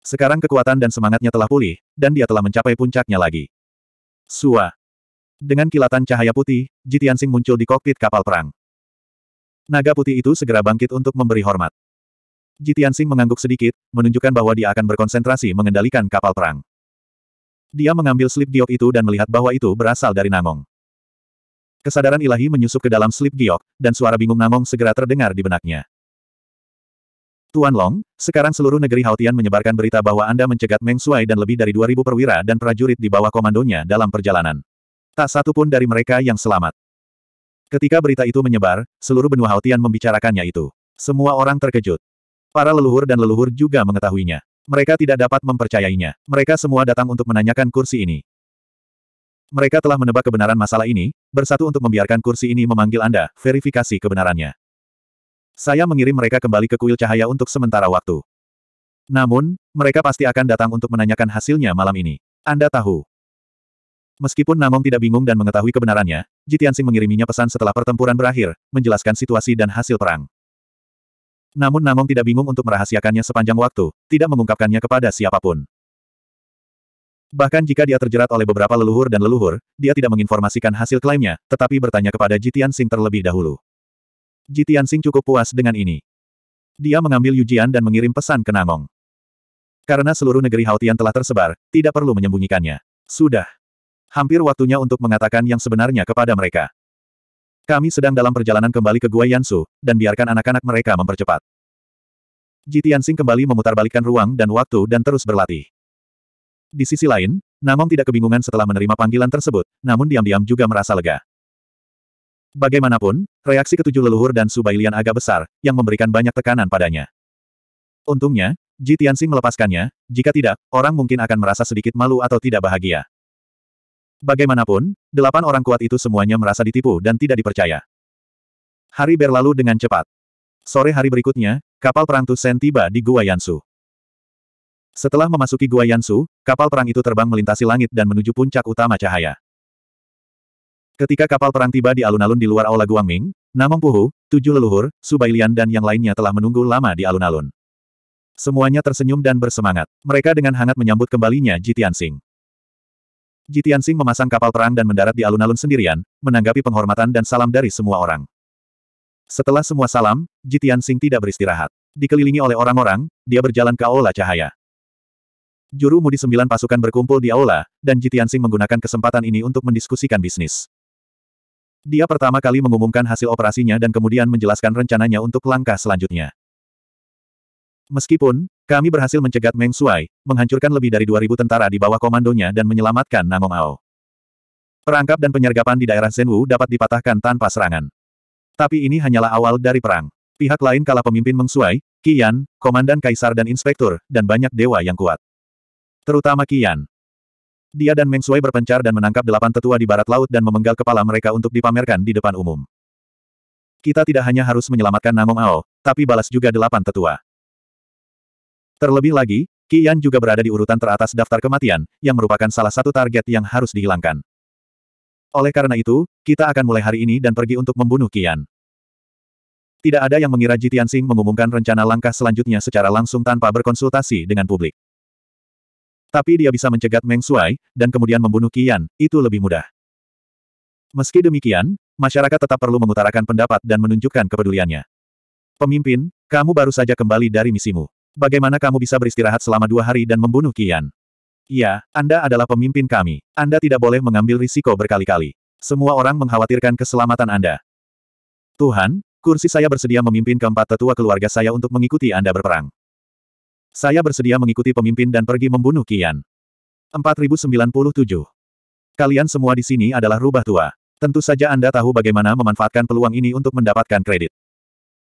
Sekarang kekuatan dan semangatnya telah pulih, dan dia telah mencapai puncaknya lagi. Sua. Dengan kilatan cahaya putih, Jitian Sing muncul di kokpit kapal perang. Naga putih itu segera bangkit untuk memberi hormat. Jitian Sing mengangguk sedikit, menunjukkan bahwa dia akan berkonsentrasi mengendalikan kapal perang. Dia mengambil slip giok itu dan melihat bahwa itu berasal dari Nangong. Kesadaran ilahi menyusup ke dalam slip giok, dan suara bingung Nangong segera terdengar di benaknya. Tuan Long, sekarang seluruh negeri Haotian menyebarkan berita bahwa Anda mencegat Meng Shuai dan lebih dari 2.000 perwira dan prajurit di bawah komandonya dalam perjalanan. Tak satu pun dari mereka yang selamat. Ketika berita itu menyebar, seluruh benua Haotian membicarakannya itu. Semua orang terkejut. Para leluhur dan leluhur juga mengetahuinya. Mereka tidak dapat mempercayainya. Mereka semua datang untuk menanyakan kursi ini. Mereka telah menebak kebenaran masalah ini, bersatu untuk membiarkan kursi ini memanggil Anda, verifikasi kebenarannya. Saya mengirim mereka kembali ke kuil cahaya untuk sementara waktu. Namun, mereka pasti akan datang untuk menanyakan hasilnya malam ini. Anda tahu. Meskipun Namong tidak bingung dan mengetahui kebenarannya, Jitiansing mengiriminya pesan setelah pertempuran berakhir, menjelaskan situasi dan hasil perang. Namun Namong tidak bingung untuk merahasiakannya sepanjang waktu, tidak mengungkapkannya kepada siapapun. Bahkan jika dia terjerat oleh beberapa leluhur dan leluhur, dia tidak menginformasikan hasil klaimnya, tetapi bertanya kepada Jitian Sing terlebih dahulu. Jitian Sing cukup puas dengan ini. Dia mengambil Yujian dan mengirim pesan ke Namong. Karena seluruh negeri Haotian telah tersebar, tidak perlu menyembunyikannya. Sudah. Hampir waktunya untuk mengatakan yang sebenarnya kepada mereka. Kami sedang dalam perjalanan kembali ke Gua Yansu, dan biarkan anak-anak mereka mempercepat. Jitiansing kembali memutarbalikkan ruang dan waktu dan terus berlatih. Di sisi lain, Namong tidak kebingungan setelah menerima panggilan tersebut, namun diam-diam juga merasa lega. Bagaimanapun, reaksi ketujuh leluhur dan Subailian agak besar, yang memberikan banyak tekanan padanya. Untungnya, Ji melepaskannya, jika tidak, orang mungkin akan merasa sedikit malu atau tidak bahagia. Bagaimanapun, delapan orang kuat itu semuanya merasa ditipu dan tidak dipercaya. Hari berlalu dengan cepat. Sore hari berikutnya, kapal perang Tusen tiba di Gua Yansu. Setelah memasuki Gua Yansu, kapal perang itu terbang melintasi langit dan menuju puncak utama cahaya. Ketika kapal perang tiba di alun-alun di luar Aula Guangming, Namong Puhu, tujuh leluhur, Subailian dan yang lainnya telah menunggu lama di alun-alun. Semuanya tersenyum dan bersemangat. Mereka dengan hangat menyambut kembalinya Jitian Sing. Jitian Sing memasang kapal perang dan mendarat di alun-alun sendirian, menanggapi penghormatan dan salam dari semua orang. Setelah semua salam, Jitian Sing tidak beristirahat. Dikelilingi oleh orang-orang, dia berjalan ke aula cahaya. Juru mudi sembilan pasukan berkumpul di aula, dan Jitian Sing menggunakan kesempatan ini untuk mendiskusikan bisnis. Dia pertama kali mengumumkan hasil operasinya dan kemudian menjelaskan rencananya untuk langkah selanjutnya. Meskipun, kami berhasil mencegat Meng Shuai, menghancurkan lebih dari 2.000 tentara di bawah komandonya dan menyelamatkan Namong Ao. Perangkap dan penyergapan di daerah Zhenwu dapat dipatahkan tanpa serangan. Tapi ini hanyalah awal dari perang. Pihak lain kalah pemimpin Meng Shuai, Qian, Komandan Kaisar dan Inspektur, dan banyak dewa yang kuat. Terutama Qian. Dia dan Meng Shui berpencar dan menangkap delapan tetua di barat laut dan memenggal kepala mereka untuk dipamerkan di depan umum. Kita tidak hanya harus menyelamatkan Namong Ao, tapi balas juga delapan tetua. Terlebih lagi, Qian juga berada di urutan teratas daftar kematian, yang merupakan salah satu target yang harus dihilangkan. Oleh karena itu, kita akan mulai hari ini dan pergi untuk membunuh Qian. Tidak ada yang mengira Jitian Sing mengumumkan rencana langkah selanjutnya secara langsung tanpa berkonsultasi dengan publik. Tapi dia bisa mencegat Meng Shuai, dan kemudian membunuh Qian, itu lebih mudah. Meski demikian, masyarakat tetap perlu mengutarakan pendapat dan menunjukkan kepeduliannya. Pemimpin, kamu baru saja kembali dari misimu. Bagaimana kamu bisa beristirahat selama dua hari dan membunuh Kian? Ya, Anda adalah pemimpin kami. Anda tidak boleh mengambil risiko berkali-kali. Semua orang mengkhawatirkan keselamatan Anda. Tuhan, kursi saya bersedia memimpin keempat tetua keluarga saya untuk mengikuti Anda berperang. Saya bersedia mengikuti pemimpin dan pergi membunuh Kian. 4097. Kalian semua di sini adalah rubah tua. Tentu saja Anda tahu bagaimana memanfaatkan peluang ini untuk mendapatkan kredit.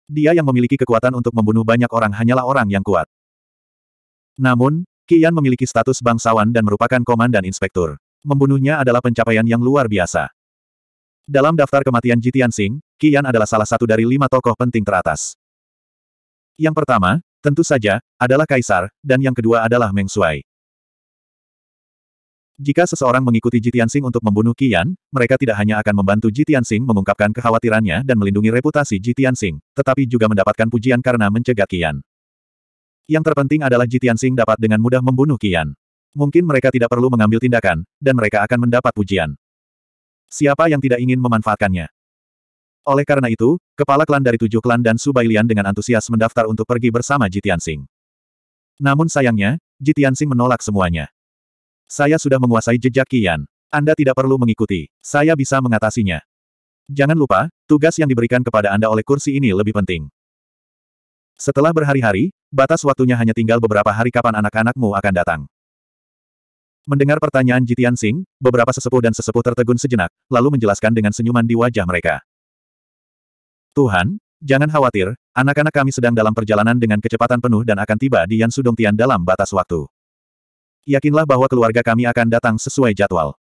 Dia yang memiliki kekuatan untuk membunuh banyak orang hanyalah orang yang kuat. Namun, Qian memiliki status bangsawan dan merupakan komandan inspektur. Membunuhnya adalah pencapaian yang luar biasa. Dalam daftar kematian Jitian Singh, Qian adalah salah satu dari lima tokoh penting teratas. Yang pertama, tentu saja, adalah Kaisar, dan yang kedua adalah Meng Shuai. Jika seseorang mengikuti Sing untuk membunuh Qian, mereka tidak hanya akan membantu Sing mengungkapkan kekhawatirannya dan melindungi reputasi Sing, tetapi juga mendapatkan pujian karena mencegah Qian. Yang terpenting adalah Sing dapat dengan mudah membunuh Qian. Mungkin mereka tidak perlu mengambil tindakan, dan mereka akan mendapat pujian. Siapa yang tidak ingin memanfaatkannya? Oleh karena itu, kepala klan dari tujuh klan dan Subailian dengan antusias mendaftar untuk pergi bersama Sing. Namun sayangnya, Sing menolak semuanya. Saya sudah menguasai jejak Kian. Anda tidak perlu mengikuti. Saya bisa mengatasinya. Jangan lupa, tugas yang diberikan kepada Anda oleh kursi ini lebih penting. Setelah berhari-hari, batas waktunya hanya tinggal beberapa hari kapan anak-anakmu akan datang. Mendengar pertanyaan Jitian Sing, beberapa sesepuh dan sesepuh tertegun sejenak, lalu menjelaskan dengan senyuman di wajah mereka. Tuhan, jangan khawatir, anak-anak kami sedang dalam perjalanan dengan kecepatan penuh dan akan tiba di Yan Sudong Tian dalam batas waktu. Yakinlah bahwa keluarga kami akan datang sesuai jadwal.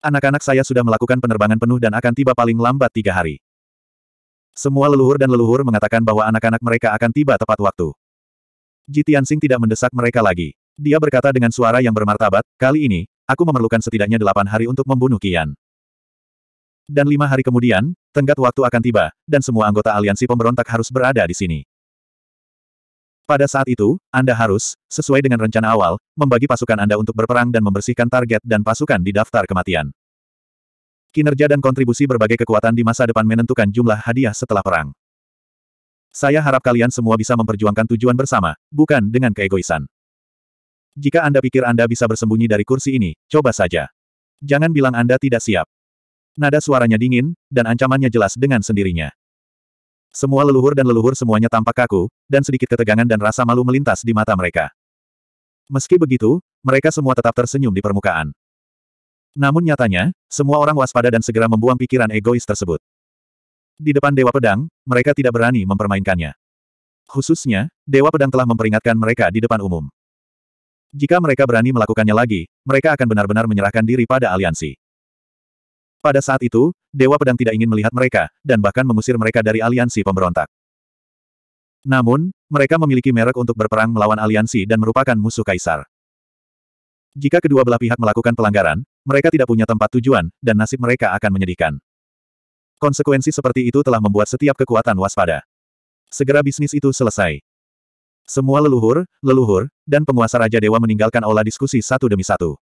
Anak-anak saya sudah melakukan penerbangan penuh dan akan tiba paling lambat tiga hari. Semua leluhur dan leluhur mengatakan bahwa anak-anak mereka akan tiba tepat waktu. Ji Tianxing tidak mendesak mereka lagi. Dia berkata dengan suara yang bermartabat, kali ini, aku memerlukan setidaknya delapan hari untuk membunuh Kian. Dan lima hari kemudian, tenggat waktu akan tiba, dan semua anggota aliansi pemberontak harus berada di sini. Pada saat itu, Anda harus, sesuai dengan rencana awal, membagi pasukan Anda untuk berperang dan membersihkan target dan pasukan di daftar kematian. Kinerja dan kontribusi berbagai kekuatan di masa depan menentukan jumlah hadiah setelah perang. Saya harap kalian semua bisa memperjuangkan tujuan bersama, bukan dengan keegoisan. Jika Anda pikir Anda bisa bersembunyi dari kursi ini, coba saja. Jangan bilang Anda tidak siap. Nada suaranya dingin, dan ancamannya jelas dengan sendirinya. Semua leluhur dan leluhur semuanya tampak kaku, dan sedikit ketegangan dan rasa malu melintas di mata mereka. Meski begitu, mereka semua tetap tersenyum di permukaan. Namun nyatanya, semua orang waspada dan segera membuang pikiran egois tersebut. Di depan Dewa Pedang, mereka tidak berani mempermainkannya. Khususnya, Dewa Pedang telah memperingatkan mereka di depan umum. Jika mereka berani melakukannya lagi, mereka akan benar-benar menyerahkan diri pada aliansi. Pada saat itu, Dewa Pedang tidak ingin melihat mereka, dan bahkan mengusir mereka dari aliansi pemberontak. Namun, mereka memiliki merek untuk berperang melawan aliansi dan merupakan musuh kaisar. Jika kedua belah pihak melakukan pelanggaran, mereka tidak punya tempat tujuan, dan nasib mereka akan menyedihkan. Konsekuensi seperti itu telah membuat setiap kekuatan waspada. Segera bisnis itu selesai. Semua leluhur, leluhur, dan penguasa Raja Dewa meninggalkan olah diskusi satu demi satu.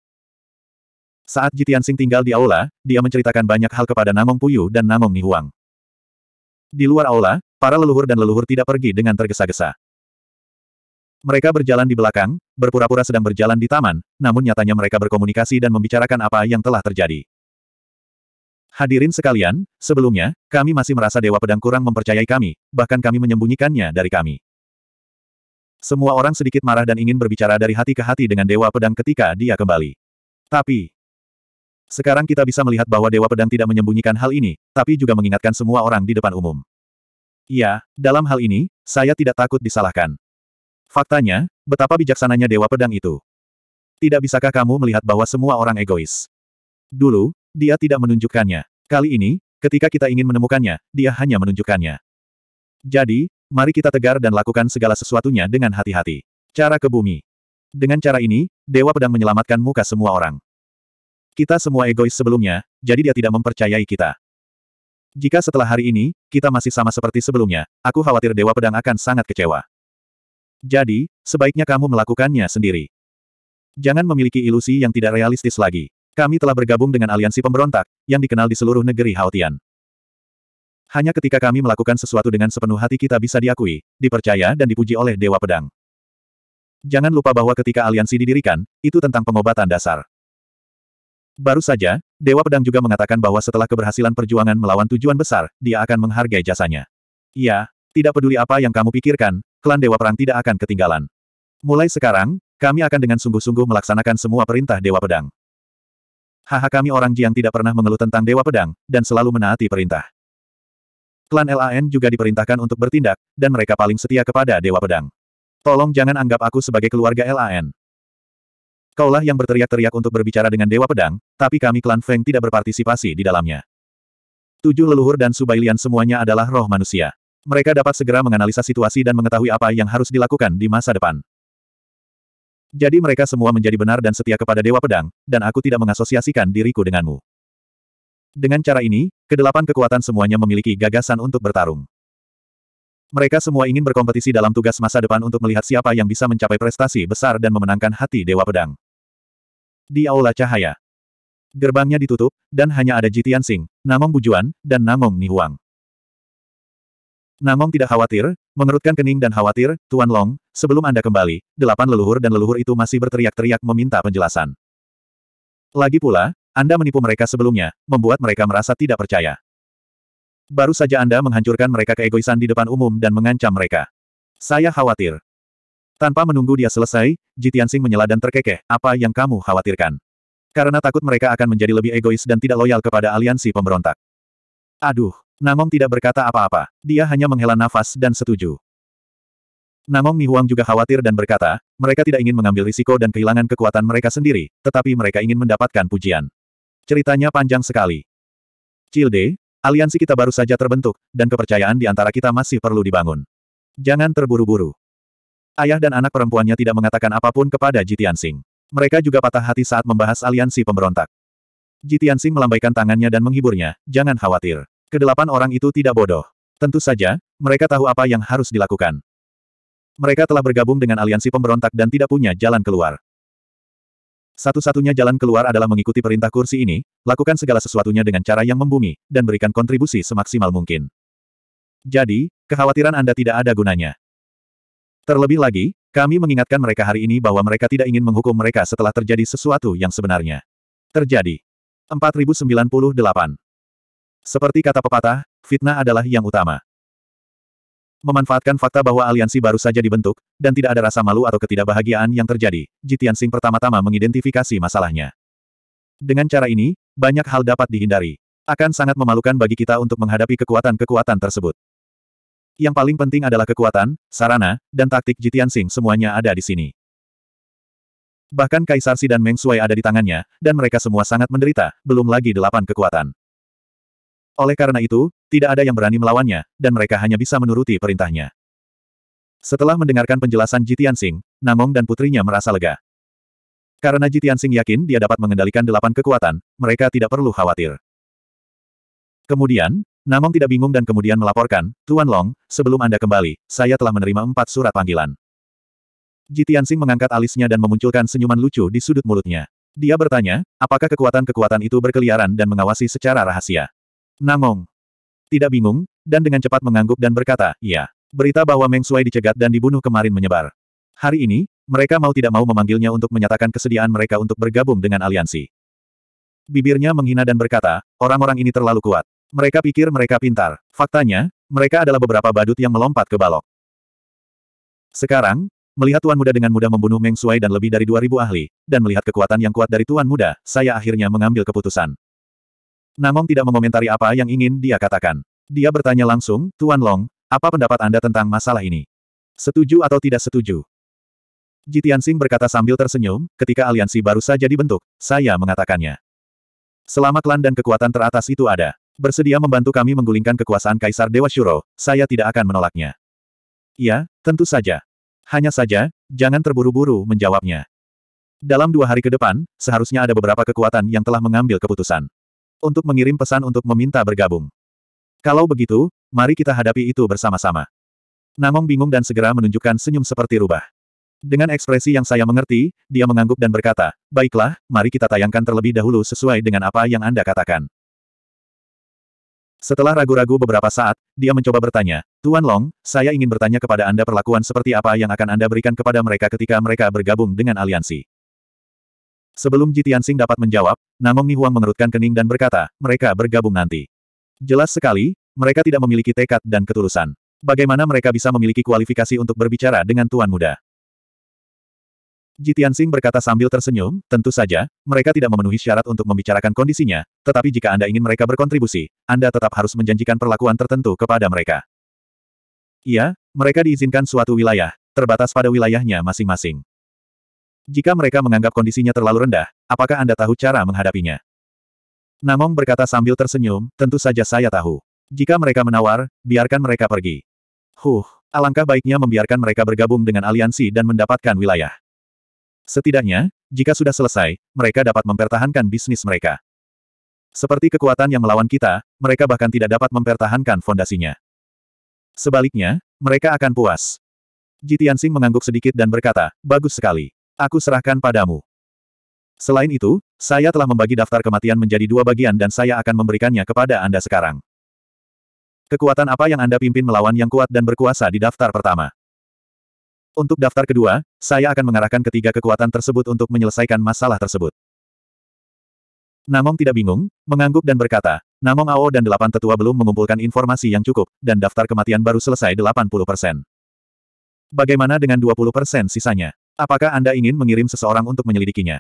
Saat Jitian Sing tinggal di aula, dia menceritakan banyak hal kepada Namong Puyu dan Namong Nihuang. Di luar aula, para leluhur dan leluhur tidak pergi dengan tergesa-gesa. Mereka berjalan di belakang, berpura-pura sedang berjalan di taman, namun nyatanya mereka berkomunikasi dan membicarakan apa yang telah terjadi. Hadirin sekalian, sebelumnya, kami masih merasa Dewa Pedang kurang mempercayai kami, bahkan kami menyembunyikannya dari kami. Semua orang sedikit marah dan ingin berbicara dari hati ke hati dengan Dewa Pedang ketika dia kembali. Tapi, sekarang kita bisa melihat bahwa Dewa Pedang tidak menyembunyikan hal ini, tapi juga mengingatkan semua orang di depan umum. Iya, dalam hal ini, saya tidak takut disalahkan. Faktanya, betapa bijaksananya Dewa Pedang itu. Tidak bisakah kamu melihat bahwa semua orang egois? Dulu, dia tidak menunjukkannya. Kali ini, ketika kita ingin menemukannya, dia hanya menunjukkannya. Jadi, mari kita tegar dan lakukan segala sesuatunya dengan hati-hati. Cara ke bumi. Dengan cara ini, Dewa Pedang menyelamatkan muka semua orang. Kita semua egois sebelumnya, jadi dia tidak mempercayai kita. Jika setelah hari ini, kita masih sama seperti sebelumnya, aku khawatir Dewa Pedang akan sangat kecewa. Jadi, sebaiknya kamu melakukannya sendiri. Jangan memiliki ilusi yang tidak realistis lagi. Kami telah bergabung dengan aliansi pemberontak, yang dikenal di seluruh negeri Haotian. Hanya ketika kami melakukan sesuatu dengan sepenuh hati kita bisa diakui, dipercaya dan dipuji oleh Dewa Pedang. Jangan lupa bahwa ketika aliansi didirikan, itu tentang pengobatan dasar. Baru saja, Dewa Pedang juga mengatakan bahwa setelah keberhasilan perjuangan melawan tujuan besar, dia akan menghargai jasanya. Iya, tidak peduli apa yang kamu pikirkan, klan Dewa Perang tidak akan ketinggalan. Mulai sekarang, kami akan dengan sungguh-sungguh melaksanakan semua perintah Dewa Pedang. Haha kami orang Jiang tidak pernah mengeluh tentang Dewa Pedang, dan selalu menaati perintah. Klan LAN juga diperintahkan untuk bertindak, dan mereka paling setia kepada Dewa Pedang. Tolong jangan anggap aku sebagai keluarga LAN. Kaulah yang berteriak-teriak untuk berbicara dengan Dewa Pedang, tapi kami klan Feng tidak berpartisipasi di dalamnya. Tujuh leluhur dan subailian semuanya adalah roh manusia. Mereka dapat segera menganalisa situasi dan mengetahui apa yang harus dilakukan di masa depan. Jadi mereka semua menjadi benar dan setia kepada Dewa Pedang, dan aku tidak mengasosiasikan diriku denganmu. Dengan cara ini, kedelapan kekuatan semuanya memiliki gagasan untuk bertarung. Mereka semua ingin berkompetisi dalam tugas masa depan untuk melihat siapa yang bisa mencapai prestasi besar dan memenangkan hati Dewa Pedang. Di Aula Cahaya. Gerbangnya ditutup, dan hanya ada Jitian Sing, Namong Bujuan, dan Namong Nihuang. Namong tidak khawatir, mengerutkan kening dan khawatir, Tuan Long, sebelum Anda kembali, delapan leluhur dan leluhur itu masih berteriak-teriak meminta penjelasan. Lagi pula, Anda menipu mereka sebelumnya, membuat mereka merasa tidak percaya. Baru saja Anda menghancurkan mereka keegoisan di depan umum dan mengancam mereka. Saya khawatir, tanpa menunggu dia selesai, Jitiansing menyela dan terkekeh, apa yang kamu khawatirkan? Karena takut mereka akan menjadi lebih egois dan tidak loyal kepada aliansi pemberontak. Aduh, Namong tidak berkata apa-apa, dia hanya menghela nafas dan setuju. Namong Huang juga khawatir dan berkata, mereka tidak ingin mengambil risiko dan kehilangan kekuatan mereka sendiri, tetapi mereka ingin mendapatkan pujian. Ceritanya panjang sekali. "Childe, aliansi kita baru saja terbentuk, dan kepercayaan di antara kita masih perlu dibangun. Jangan terburu-buru. Ayah dan anak perempuannya tidak mengatakan apapun kepada Jitian Sing. Mereka juga patah hati saat membahas aliansi pemberontak. Jitian Sing melambaikan tangannya dan menghiburnya, jangan khawatir. Kedelapan orang itu tidak bodoh. Tentu saja, mereka tahu apa yang harus dilakukan. Mereka telah bergabung dengan aliansi pemberontak dan tidak punya jalan keluar. Satu-satunya jalan keluar adalah mengikuti perintah kursi ini, lakukan segala sesuatunya dengan cara yang membumi, dan berikan kontribusi semaksimal mungkin. Jadi, kekhawatiran Anda tidak ada gunanya. Terlebih lagi, kami mengingatkan mereka hari ini bahwa mereka tidak ingin menghukum mereka setelah terjadi sesuatu yang sebenarnya. Terjadi. 4098. Seperti kata pepatah, fitnah adalah yang utama. Memanfaatkan fakta bahwa aliansi baru saja dibentuk, dan tidak ada rasa malu atau ketidakbahagiaan yang terjadi, Jitian Sing pertama-tama mengidentifikasi masalahnya. Dengan cara ini, banyak hal dapat dihindari. Akan sangat memalukan bagi kita untuk menghadapi kekuatan-kekuatan tersebut. Yang paling penting adalah kekuatan, sarana, dan taktik Jitian Sing semuanya ada di sini. Bahkan Kaisar Si dan Meng Sui ada di tangannya, dan mereka semua sangat menderita, belum lagi delapan kekuatan. Oleh karena itu, tidak ada yang berani melawannya, dan mereka hanya bisa menuruti perintahnya. Setelah mendengarkan penjelasan Jitian Sing, Namong dan putrinya merasa lega. Karena Jitian Sing yakin dia dapat mengendalikan delapan kekuatan, mereka tidak perlu khawatir. Kemudian, Namong tidak bingung dan kemudian melaporkan, Tuan Long, sebelum Anda kembali, saya telah menerima empat surat panggilan. Jitiansing mengangkat alisnya dan memunculkan senyuman lucu di sudut mulutnya. Dia bertanya, apakah kekuatan-kekuatan itu berkeliaran dan mengawasi secara rahasia? Namong. Tidak bingung, dan dengan cepat mengangguk dan berkata, iya. Berita bahwa Meng Shui dicegat dan dibunuh kemarin menyebar. Hari ini, mereka mau tidak mau memanggilnya untuk menyatakan kesediaan mereka untuk bergabung dengan aliansi. Bibirnya menghina dan berkata, orang-orang ini terlalu kuat. Mereka pikir mereka pintar. Faktanya, mereka adalah beberapa badut yang melompat ke balok. Sekarang, melihat Tuan Muda dengan mudah membunuh Meng Shuai dan lebih dari 2.000 ahli, dan melihat kekuatan yang kuat dari Tuan Muda, saya akhirnya mengambil keputusan. Namong tidak mengomentari apa yang ingin dia katakan. Dia bertanya langsung, Tuan Long, apa pendapat Anda tentang masalah ini? Setuju atau tidak setuju? Jitian Sing berkata sambil tersenyum, ketika aliansi baru saja dibentuk, saya mengatakannya. Selama klan dan kekuatan teratas itu ada, Bersedia membantu kami menggulingkan kekuasaan Kaisar Dewa Shuro, saya tidak akan menolaknya. Ya, tentu saja. Hanya saja, jangan terburu-buru menjawabnya. Dalam dua hari ke depan, seharusnya ada beberapa kekuatan yang telah mengambil keputusan. Untuk mengirim pesan untuk meminta bergabung. Kalau begitu, mari kita hadapi itu bersama-sama. Namong bingung dan segera menunjukkan senyum seperti rubah. Dengan ekspresi yang saya mengerti, dia mengangguk dan berkata, Baiklah, mari kita tayangkan terlebih dahulu sesuai dengan apa yang Anda katakan. Setelah ragu-ragu beberapa saat, dia mencoba bertanya, Tuan Long, saya ingin bertanya kepada Anda perlakuan seperti apa yang akan Anda berikan kepada mereka ketika mereka bergabung dengan aliansi. Sebelum Jitiansing dapat menjawab, Nangong Nihuang mengerutkan kening dan berkata, mereka bergabung nanti. Jelas sekali, mereka tidak memiliki tekad dan ketulusan. Bagaimana mereka bisa memiliki kualifikasi untuk berbicara dengan Tuan Muda? Tianxing berkata sambil tersenyum, tentu saja, mereka tidak memenuhi syarat untuk membicarakan kondisinya, tetapi jika Anda ingin mereka berkontribusi, Anda tetap harus menjanjikan perlakuan tertentu kepada mereka. Iya, mereka diizinkan suatu wilayah, terbatas pada wilayahnya masing-masing. Jika mereka menganggap kondisinya terlalu rendah, apakah Anda tahu cara menghadapinya? Namong berkata sambil tersenyum, tentu saja saya tahu. Jika mereka menawar, biarkan mereka pergi. Huh, alangkah baiknya membiarkan mereka bergabung dengan aliansi dan mendapatkan wilayah. Setidaknya, jika sudah selesai, mereka dapat mempertahankan bisnis mereka. Seperti kekuatan yang melawan kita, mereka bahkan tidak dapat mempertahankan fondasinya. Sebaliknya, mereka akan puas. Tianxing mengangguk sedikit dan berkata, bagus sekali. Aku serahkan padamu. Selain itu, saya telah membagi daftar kematian menjadi dua bagian dan saya akan memberikannya kepada Anda sekarang. Kekuatan apa yang Anda pimpin melawan yang kuat dan berkuasa di daftar pertama? Untuk daftar kedua, saya akan mengarahkan ketiga kekuatan tersebut untuk menyelesaikan masalah tersebut. Namong tidak bingung, mengangguk dan berkata, Namong Ao dan delapan tetua belum mengumpulkan informasi yang cukup, dan daftar kematian baru selesai 80%. Bagaimana dengan 20% sisanya? Apakah Anda ingin mengirim seseorang untuk menyelidikinya?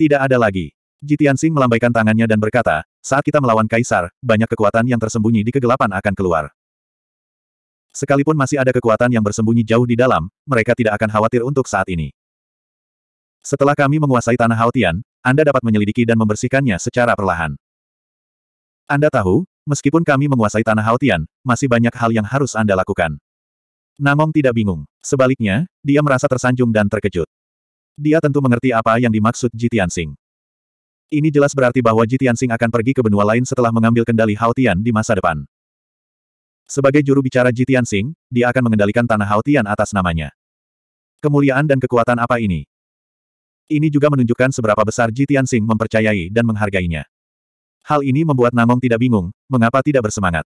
Tidak ada lagi. Jitian Sing melambaikan tangannya dan berkata, saat kita melawan Kaisar, banyak kekuatan yang tersembunyi di kegelapan akan keluar. Sekalipun masih ada kekuatan yang bersembunyi jauh di dalam, mereka tidak akan khawatir untuk saat ini. Setelah kami menguasai tanah Haotian, Anda dapat menyelidiki dan membersihkannya secara perlahan. Anda tahu, meskipun kami menguasai tanah Haotian, masih banyak hal yang harus Anda lakukan. Namong tidak bingung. Sebaliknya, dia merasa tersanjung dan terkejut. Dia tentu mengerti apa yang dimaksud Jitian Sing. Ini jelas berarti bahwa Jitian Sing akan pergi ke benua lain setelah mengambil kendali Haotian di masa depan. Sebagai juru bicara Jitian Sing, dia akan mengendalikan tanah Haotian atas namanya. Kemuliaan dan kekuatan apa ini? Ini juga menunjukkan seberapa besar Jitian Sing mempercayai dan menghargainya. Hal ini membuat Namong tidak bingung, mengapa tidak bersemangat.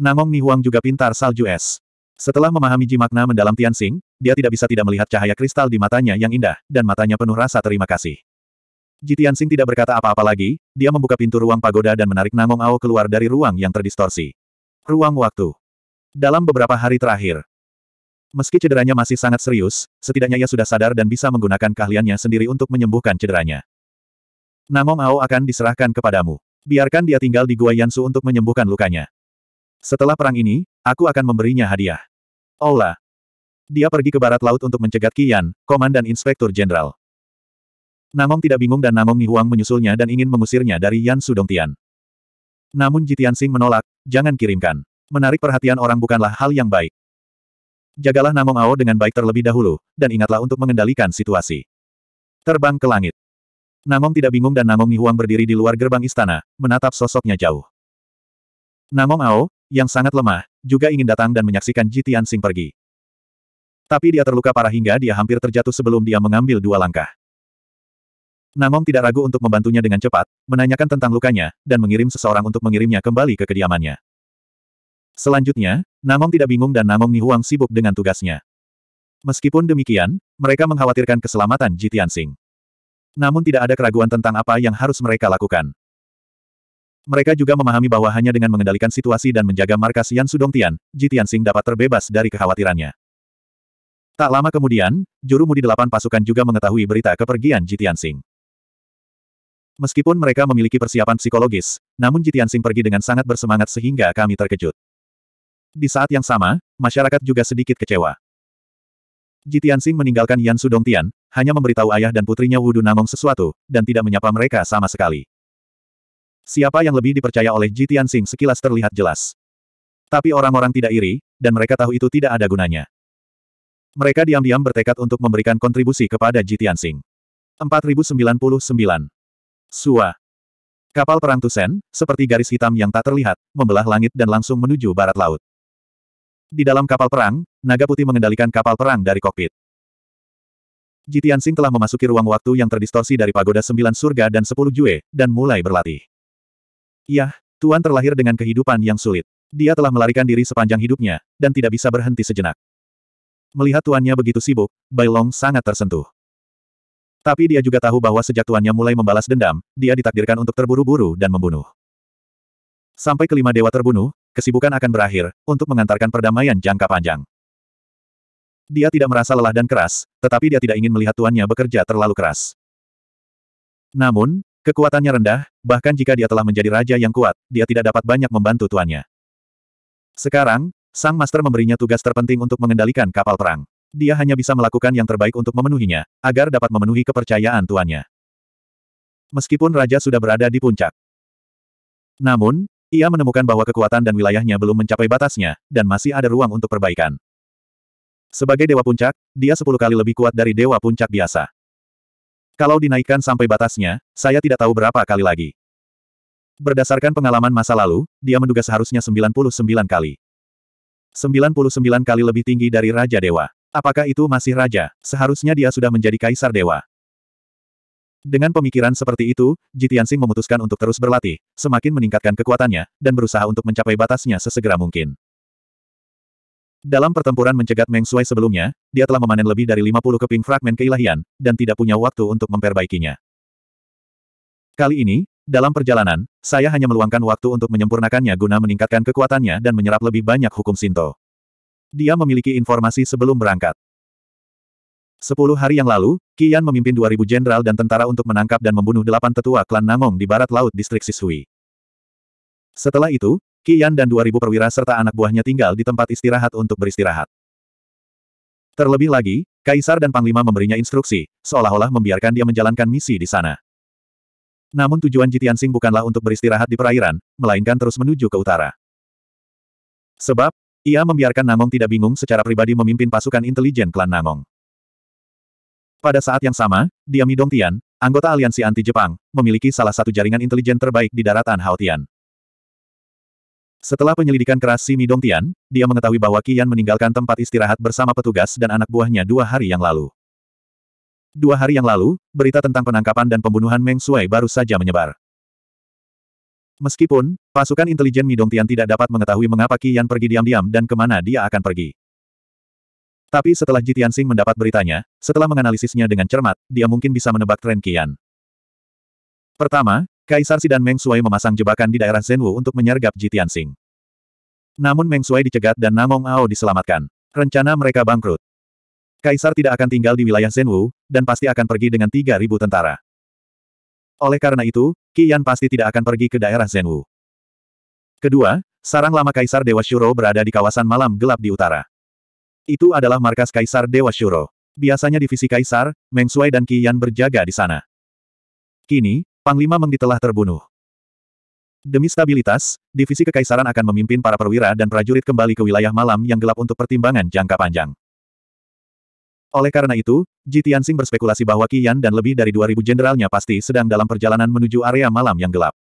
Namong Nihuang juga pintar salju es. Setelah memahami jimakna mendalam Tian Sing, dia tidak bisa tidak melihat cahaya kristal di matanya yang indah, dan matanya penuh rasa terima kasih. Jitian Sing tidak berkata apa-apa lagi, dia membuka pintu ruang pagoda dan menarik Namong Ao keluar dari ruang yang terdistorsi. Ruang waktu. Dalam beberapa hari terakhir, meski cederanya masih sangat serius, setidaknya ia sudah sadar dan bisa menggunakan keahliannya sendiri untuk menyembuhkan cederanya. Namong Ao akan diserahkan kepadamu. Biarkan dia tinggal di Gua Yansu untuk menyembuhkan lukanya. Setelah perang ini, aku akan memberinya hadiah. Ola. Dia pergi ke barat laut untuk mencegat Kian, Komandan Inspektur Jenderal. Namong tidak bingung dan Namong Nihuang menyusulnya dan ingin mengusirnya dari yansu dongtian namun Jitian Sing menolak, jangan kirimkan. Menarik perhatian orang bukanlah hal yang baik. Jagalah Namong Ao dengan baik terlebih dahulu, dan ingatlah untuk mengendalikan situasi. Terbang ke langit. Namong tidak bingung dan Namong Nihuang berdiri di luar gerbang istana, menatap sosoknya jauh. Namong Ao, yang sangat lemah, juga ingin datang dan menyaksikan Jitian Sing pergi. Tapi dia terluka parah hingga dia hampir terjatuh sebelum dia mengambil dua langkah. Namom tidak ragu untuk membantunya dengan cepat, menanyakan tentang lukanya, dan mengirim seseorang untuk mengirimnya kembali ke kediamannya. Selanjutnya, Namom tidak bingung dan Namom Nihuang sibuk dengan tugasnya. Meskipun demikian, mereka mengkhawatirkan keselamatan Jitian Sing. Namun tidak ada keraguan tentang apa yang harus mereka lakukan. Mereka juga memahami bahwa hanya dengan mengendalikan situasi dan menjaga markas Yan Sudongtian, Jitian Sing dapat terbebas dari kekhawatirannya. Tak lama kemudian, juru mudi delapan pasukan juga mengetahui berita kepergian Jitian Sing. Meskipun mereka memiliki persiapan psikologis, namun Jitian Sing pergi dengan sangat bersemangat sehingga kami terkejut. Di saat yang sama, masyarakat juga sedikit kecewa. Jitian Sing meninggalkan Yan Su Dong Tian, hanya memberitahu ayah dan putrinya Wudu Namong sesuatu, dan tidak menyapa mereka sama sekali. Siapa yang lebih dipercaya oleh Jitian Sing sekilas terlihat jelas. Tapi orang-orang tidak iri, dan mereka tahu itu tidak ada gunanya. Mereka diam-diam bertekad untuk memberikan kontribusi kepada Jitian Jitiansing. 4099 Sua. Kapal perang Tusen, seperti garis hitam yang tak terlihat, membelah langit dan langsung menuju barat laut. Di dalam kapal perang, naga putih mengendalikan kapal perang dari kokpit. Jitian Sing telah memasuki ruang waktu yang terdistorsi dari pagoda sembilan surga dan sepuluh jue, dan mulai berlatih. Yah, Tuan terlahir dengan kehidupan yang sulit. Dia telah melarikan diri sepanjang hidupnya, dan tidak bisa berhenti sejenak. Melihat tuannya begitu sibuk, Bailong sangat tersentuh. Tapi dia juga tahu bahwa sejak tuannya mulai membalas dendam, dia ditakdirkan untuk terburu-buru dan membunuh. Sampai kelima dewa terbunuh, kesibukan akan berakhir, untuk mengantarkan perdamaian jangka panjang. Dia tidak merasa lelah dan keras, tetapi dia tidak ingin melihat tuannya bekerja terlalu keras. Namun, kekuatannya rendah, bahkan jika dia telah menjadi raja yang kuat, dia tidak dapat banyak membantu tuannya. Sekarang, Sang Master memberinya tugas terpenting untuk mengendalikan kapal perang. Dia hanya bisa melakukan yang terbaik untuk memenuhinya, agar dapat memenuhi kepercayaan tuannya. Meskipun raja sudah berada di puncak. Namun, ia menemukan bahwa kekuatan dan wilayahnya belum mencapai batasnya, dan masih ada ruang untuk perbaikan. Sebagai dewa puncak, dia sepuluh kali lebih kuat dari dewa puncak biasa. Kalau dinaikkan sampai batasnya, saya tidak tahu berapa kali lagi. Berdasarkan pengalaman masa lalu, dia menduga seharusnya 99 kali. 99 kali lebih tinggi dari Raja Dewa. Apakah itu masih raja? Seharusnya dia sudah menjadi kaisar dewa. Dengan pemikiran seperti itu, Jitiansing memutuskan untuk terus berlatih, semakin meningkatkan kekuatannya, dan berusaha untuk mencapai batasnya sesegera mungkin. Dalam pertempuran mencegat Meng Shui sebelumnya, dia telah memanen lebih dari 50 keping fragmen keilahian, dan tidak punya waktu untuk memperbaikinya. Kali ini, dalam perjalanan, saya hanya meluangkan waktu untuk menyempurnakannya guna meningkatkan kekuatannya dan menyerap lebih banyak hukum Sinto. Dia memiliki informasi sebelum berangkat. Sepuluh hari yang lalu, Qian memimpin 2.000 jenderal dan tentara untuk menangkap dan membunuh delapan tetua klan Namong di barat laut distrik Sisui. Setelah itu, Qian dan 2.000 perwira serta anak buahnya tinggal di tempat istirahat untuk beristirahat. Terlebih lagi, Kaisar dan Panglima memberinya instruksi, seolah-olah membiarkan dia menjalankan misi di sana. Namun tujuan Jitian Sing bukanlah untuk beristirahat di perairan, melainkan terus menuju ke utara. Sebab, ia membiarkan Nangong tidak bingung secara pribadi memimpin pasukan intelijen klan Nangong. Pada saat yang sama, Diami Dongtian, anggota aliansi anti-Jepang, memiliki salah satu jaringan intelijen terbaik di daratan Haotian. Setelah penyelidikan keras si Midongtian, dia mengetahui bahwa Kian meninggalkan tempat istirahat bersama petugas dan anak buahnya dua hari yang lalu. Dua hari yang lalu, berita tentang penangkapan dan pembunuhan Meng Shui baru saja menyebar. Meskipun, pasukan intelijen Midongtian tidak dapat mengetahui mengapa Qian pergi diam-diam dan kemana dia akan pergi. Tapi setelah Jitian Sing mendapat beritanya, setelah menganalisisnya dengan cermat, dia mungkin bisa menebak tren Qian. Pertama, Kaisar Si dan Meng Sui memasang jebakan di daerah Zhenwu untuk menyergap Jitian Sing. Namun Meng Sui dicegat dan Namong Ao diselamatkan. Rencana mereka bangkrut. Kaisar tidak akan tinggal di wilayah Zhenwu, dan pasti akan pergi dengan 3.000 tentara. Oleh karena itu, Qian pasti tidak akan pergi ke daerah Zenwu. Kedua, sarang lama Kaisar Dewa Shuro berada di kawasan malam gelap di utara. Itu adalah markas Kaisar Dewa Shuro. Biasanya divisi Kaisar, Meng dan Qian berjaga di sana. Kini, Panglima Meng telah terbunuh. Demi stabilitas, divisi kekaisaran akan memimpin para perwira dan prajurit kembali ke wilayah malam yang gelap untuk pertimbangan jangka panjang. Oleh karena itu, Ji Tianxing berspekulasi bahwa Qian dan lebih dari 2000 jenderalnya pasti sedang dalam perjalanan menuju area malam yang gelap.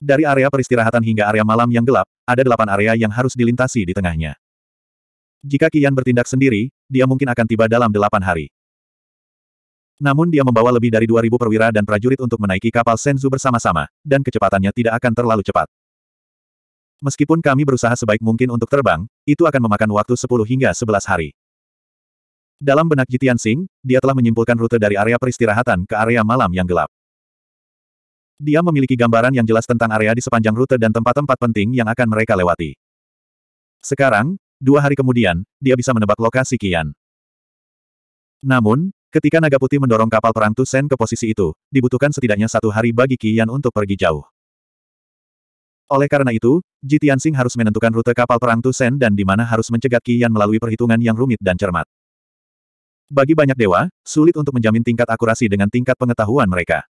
Dari area peristirahatan hingga area malam yang gelap, ada delapan area yang harus dilintasi di tengahnya. Jika Qian bertindak sendiri, dia mungkin akan tiba dalam delapan hari. Namun dia membawa lebih dari 2000 perwira dan prajurit untuk menaiki kapal Senzu bersama-sama, dan kecepatannya tidak akan terlalu cepat. Meskipun kami berusaha sebaik mungkin untuk terbang, itu akan memakan waktu 10 hingga 11 hari. Dalam benak Jitian Sing, dia telah menyimpulkan rute dari area peristirahatan ke area malam yang gelap. Dia memiliki gambaran yang jelas tentang area di sepanjang rute dan tempat-tempat penting yang akan mereka lewati. Sekarang, dua hari kemudian, dia bisa menebak lokasi Kian. Namun, ketika naga putih mendorong kapal perang Tusen ke posisi itu, dibutuhkan setidaknya satu hari bagi Kian untuk pergi jauh. Oleh karena itu, Jitian Sing harus menentukan rute kapal perang Tusen dan di mana harus mencegat Kian melalui perhitungan yang rumit dan cermat. Bagi banyak dewa, sulit untuk menjamin tingkat akurasi dengan tingkat pengetahuan mereka.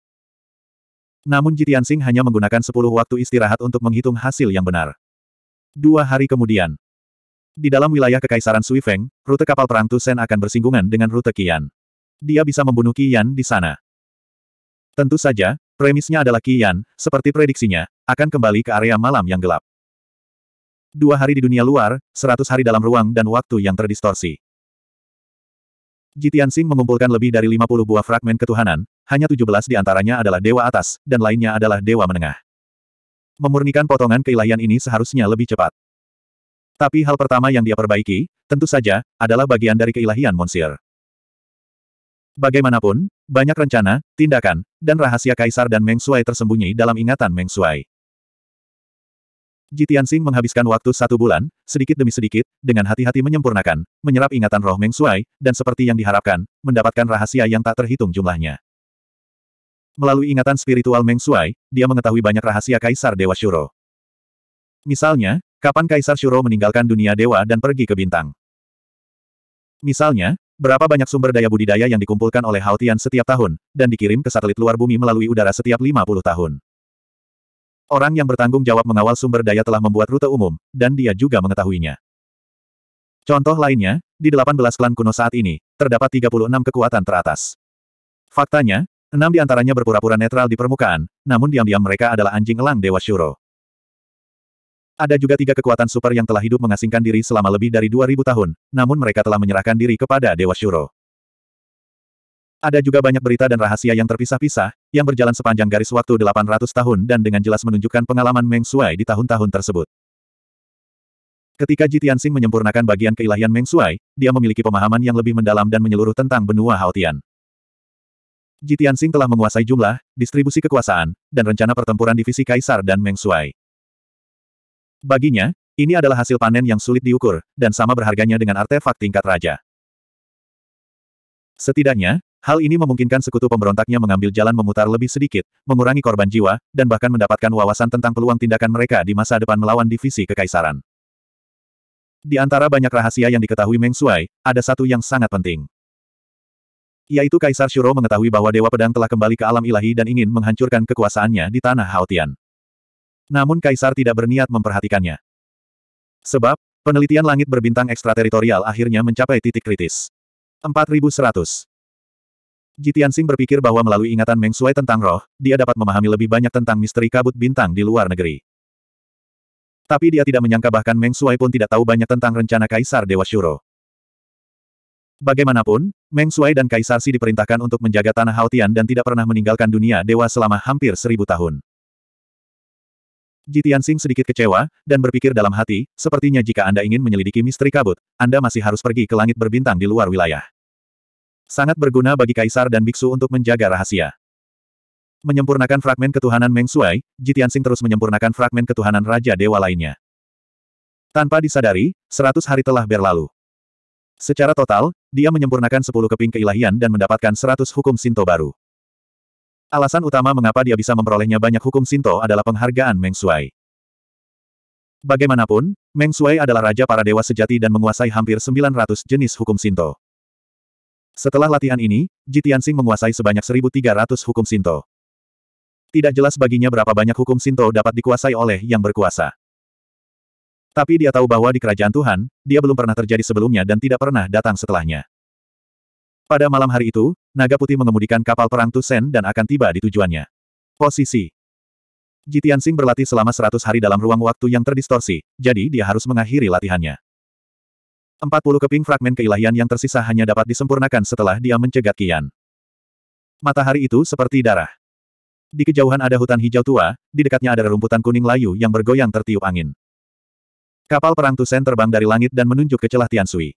Namun Jitian Sing hanya menggunakan 10 waktu istirahat untuk menghitung hasil yang benar. Dua hari kemudian, di dalam wilayah Kekaisaran Sui Feng, rute kapal perang Tusen akan bersinggungan dengan rute Qian. Dia bisa membunuh Qian di sana. Tentu saja, premisnya adalah Qian, seperti prediksinya, akan kembali ke area malam yang gelap. Dua hari di dunia luar, seratus hari dalam ruang dan waktu yang terdistorsi. Jitian Xing mengumpulkan lebih dari 50 buah fragmen ketuhanan, hanya 17 di antaranya adalah dewa atas, dan lainnya adalah dewa menengah. Memurnikan potongan keilahian ini seharusnya lebih cepat. Tapi hal pertama yang dia perbaiki, tentu saja, adalah bagian dari keilahian Monsir. Bagaimanapun, banyak rencana, tindakan, dan rahasia Kaisar dan Meng Shuai tersembunyi dalam ingatan Meng Shuai. Jitian Sing menghabiskan waktu satu bulan, sedikit demi sedikit, dengan hati-hati menyempurnakan, menyerap ingatan roh Meng Shuai, dan seperti yang diharapkan, mendapatkan rahasia yang tak terhitung jumlahnya. Melalui ingatan spiritual Meng Shuai, dia mengetahui banyak rahasia Kaisar Dewa Shuro. Misalnya, kapan Kaisar Shuro meninggalkan dunia dewa dan pergi ke bintang. Misalnya, berapa banyak sumber daya budidaya yang dikumpulkan oleh Tian setiap tahun, dan dikirim ke satelit luar bumi melalui udara setiap 50 tahun. Orang yang bertanggung jawab mengawal sumber daya telah membuat rute umum, dan dia juga mengetahuinya. Contoh lainnya, di 18 klan kuno saat ini, terdapat 36 kekuatan teratas. Faktanya, enam di antaranya berpura-pura netral di permukaan, namun diam-diam mereka adalah anjing elang Dewa Shuro. Ada juga tiga kekuatan super yang telah hidup mengasingkan diri selama lebih dari 2000 tahun, namun mereka telah menyerahkan diri kepada Dewa Shuro. Ada juga banyak berita dan rahasia yang terpisah-pisah, yang berjalan sepanjang garis waktu 800 tahun dan dengan jelas menunjukkan pengalaman Meng Shuai di tahun-tahun tersebut. Ketika Jitian Sing menyempurnakan bagian keilahian Meng Shuai, dia memiliki pemahaman yang lebih mendalam dan menyeluruh tentang benua Haotian. Jitian Sing telah menguasai jumlah, distribusi kekuasaan, dan rencana pertempuran divisi Kaisar dan Meng Shuai. Baginya, ini adalah hasil panen yang sulit diukur, dan sama berharganya dengan artefak tingkat raja. Setidaknya, Hal ini memungkinkan sekutu pemberontaknya mengambil jalan memutar lebih sedikit, mengurangi korban jiwa, dan bahkan mendapatkan wawasan tentang peluang tindakan mereka di masa depan melawan divisi kekaisaran. Di antara banyak rahasia yang diketahui Meng Shuai, ada satu yang sangat penting. Yaitu Kaisar Shuro mengetahui bahwa Dewa Pedang telah kembali ke alam ilahi dan ingin menghancurkan kekuasaannya di tanah Haotian. Namun Kaisar tidak berniat memperhatikannya. Sebab, penelitian langit berbintang ekstrateritorial akhirnya mencapai titik kritis. 4100 Jitiansing berpikir bahwa melalui ingatan Meng Shui tentang roh, dia dapat memahami lebih banyak tentang misteri kabut bintang di luar negeri. Tapi dia tidak menyangka bahkan Meng Shui pun tidak tahu banyak tentang rencana Kaisar Dewa Shuro. Bagaimanapun, Meng Shui dan Kaisar Si diperintahkan untuk menjaga tanah Haotian dan tidak pernah meninggalkan dunia dewa selama hampir seribu tahun. Jitiansing sedikit kecewa, dan berpikir dalam hati, sepertinya jika Anda ingin menyelidiki misteri kabut, Anda masih harus pergi ke langit berbintang di luar wilayah. Sangat berguna bagi kaisar dan biksu untuk menjaga rahasia. Menyempurnakan fragmen ketuhanan Meng Shuai, Jitiansing terus menyempurnakan fragmen ketuhanan Raja Dewa lainnya. Tanpa disadari, seratus hari telah berlalu. Secara total, dia menyempurnakan sepuluh keping keilahian dan mendapatkan seratus hukum Sinto baru. Alasan utama mengapa dia bisa memperolehnya banyak hukum Sinto adalah penghargaan Meng Shuai. Bagaimanapun, Meng Shuai adalah raja para dewa sejati dan menguasai hampir 900 jenis hukum Sinto. Setelah latihan ini, Jitian Sing menguasai sebanyak 1.300 hukum Sinto. Tidak jelas baginya berapa banyak hukum Sinto dapat dikuasai oleh yang berkuasa. Tapi dia tahu bahwa di kerajaan Tuhan, dia belum pernah terjadi sebelumnya dan tidak pernah datang setelahnya. Pada malam hari itu, Naga Putih mengemudikan kapal perang Tusen dan akan tiba di tujuannya. Posisi Jitian Sing berlatih selama 100 hari dalam ruang waktu yang terdistorsi, jadi dia harus mengakhiri latihannya. 40 keping fragmen keilahian yang tersisa hanya dapat disempurnakan setelah dia mencegat Kian. Matahari itu seperti darah. Di kejauhan ada hutan hijau tua, di dekatnya ada rerumputan kuning layu yang bergoyang tertiup angin. Kapal perang Tusen terbang dari langit dan menunjuk ke celah Tiansui.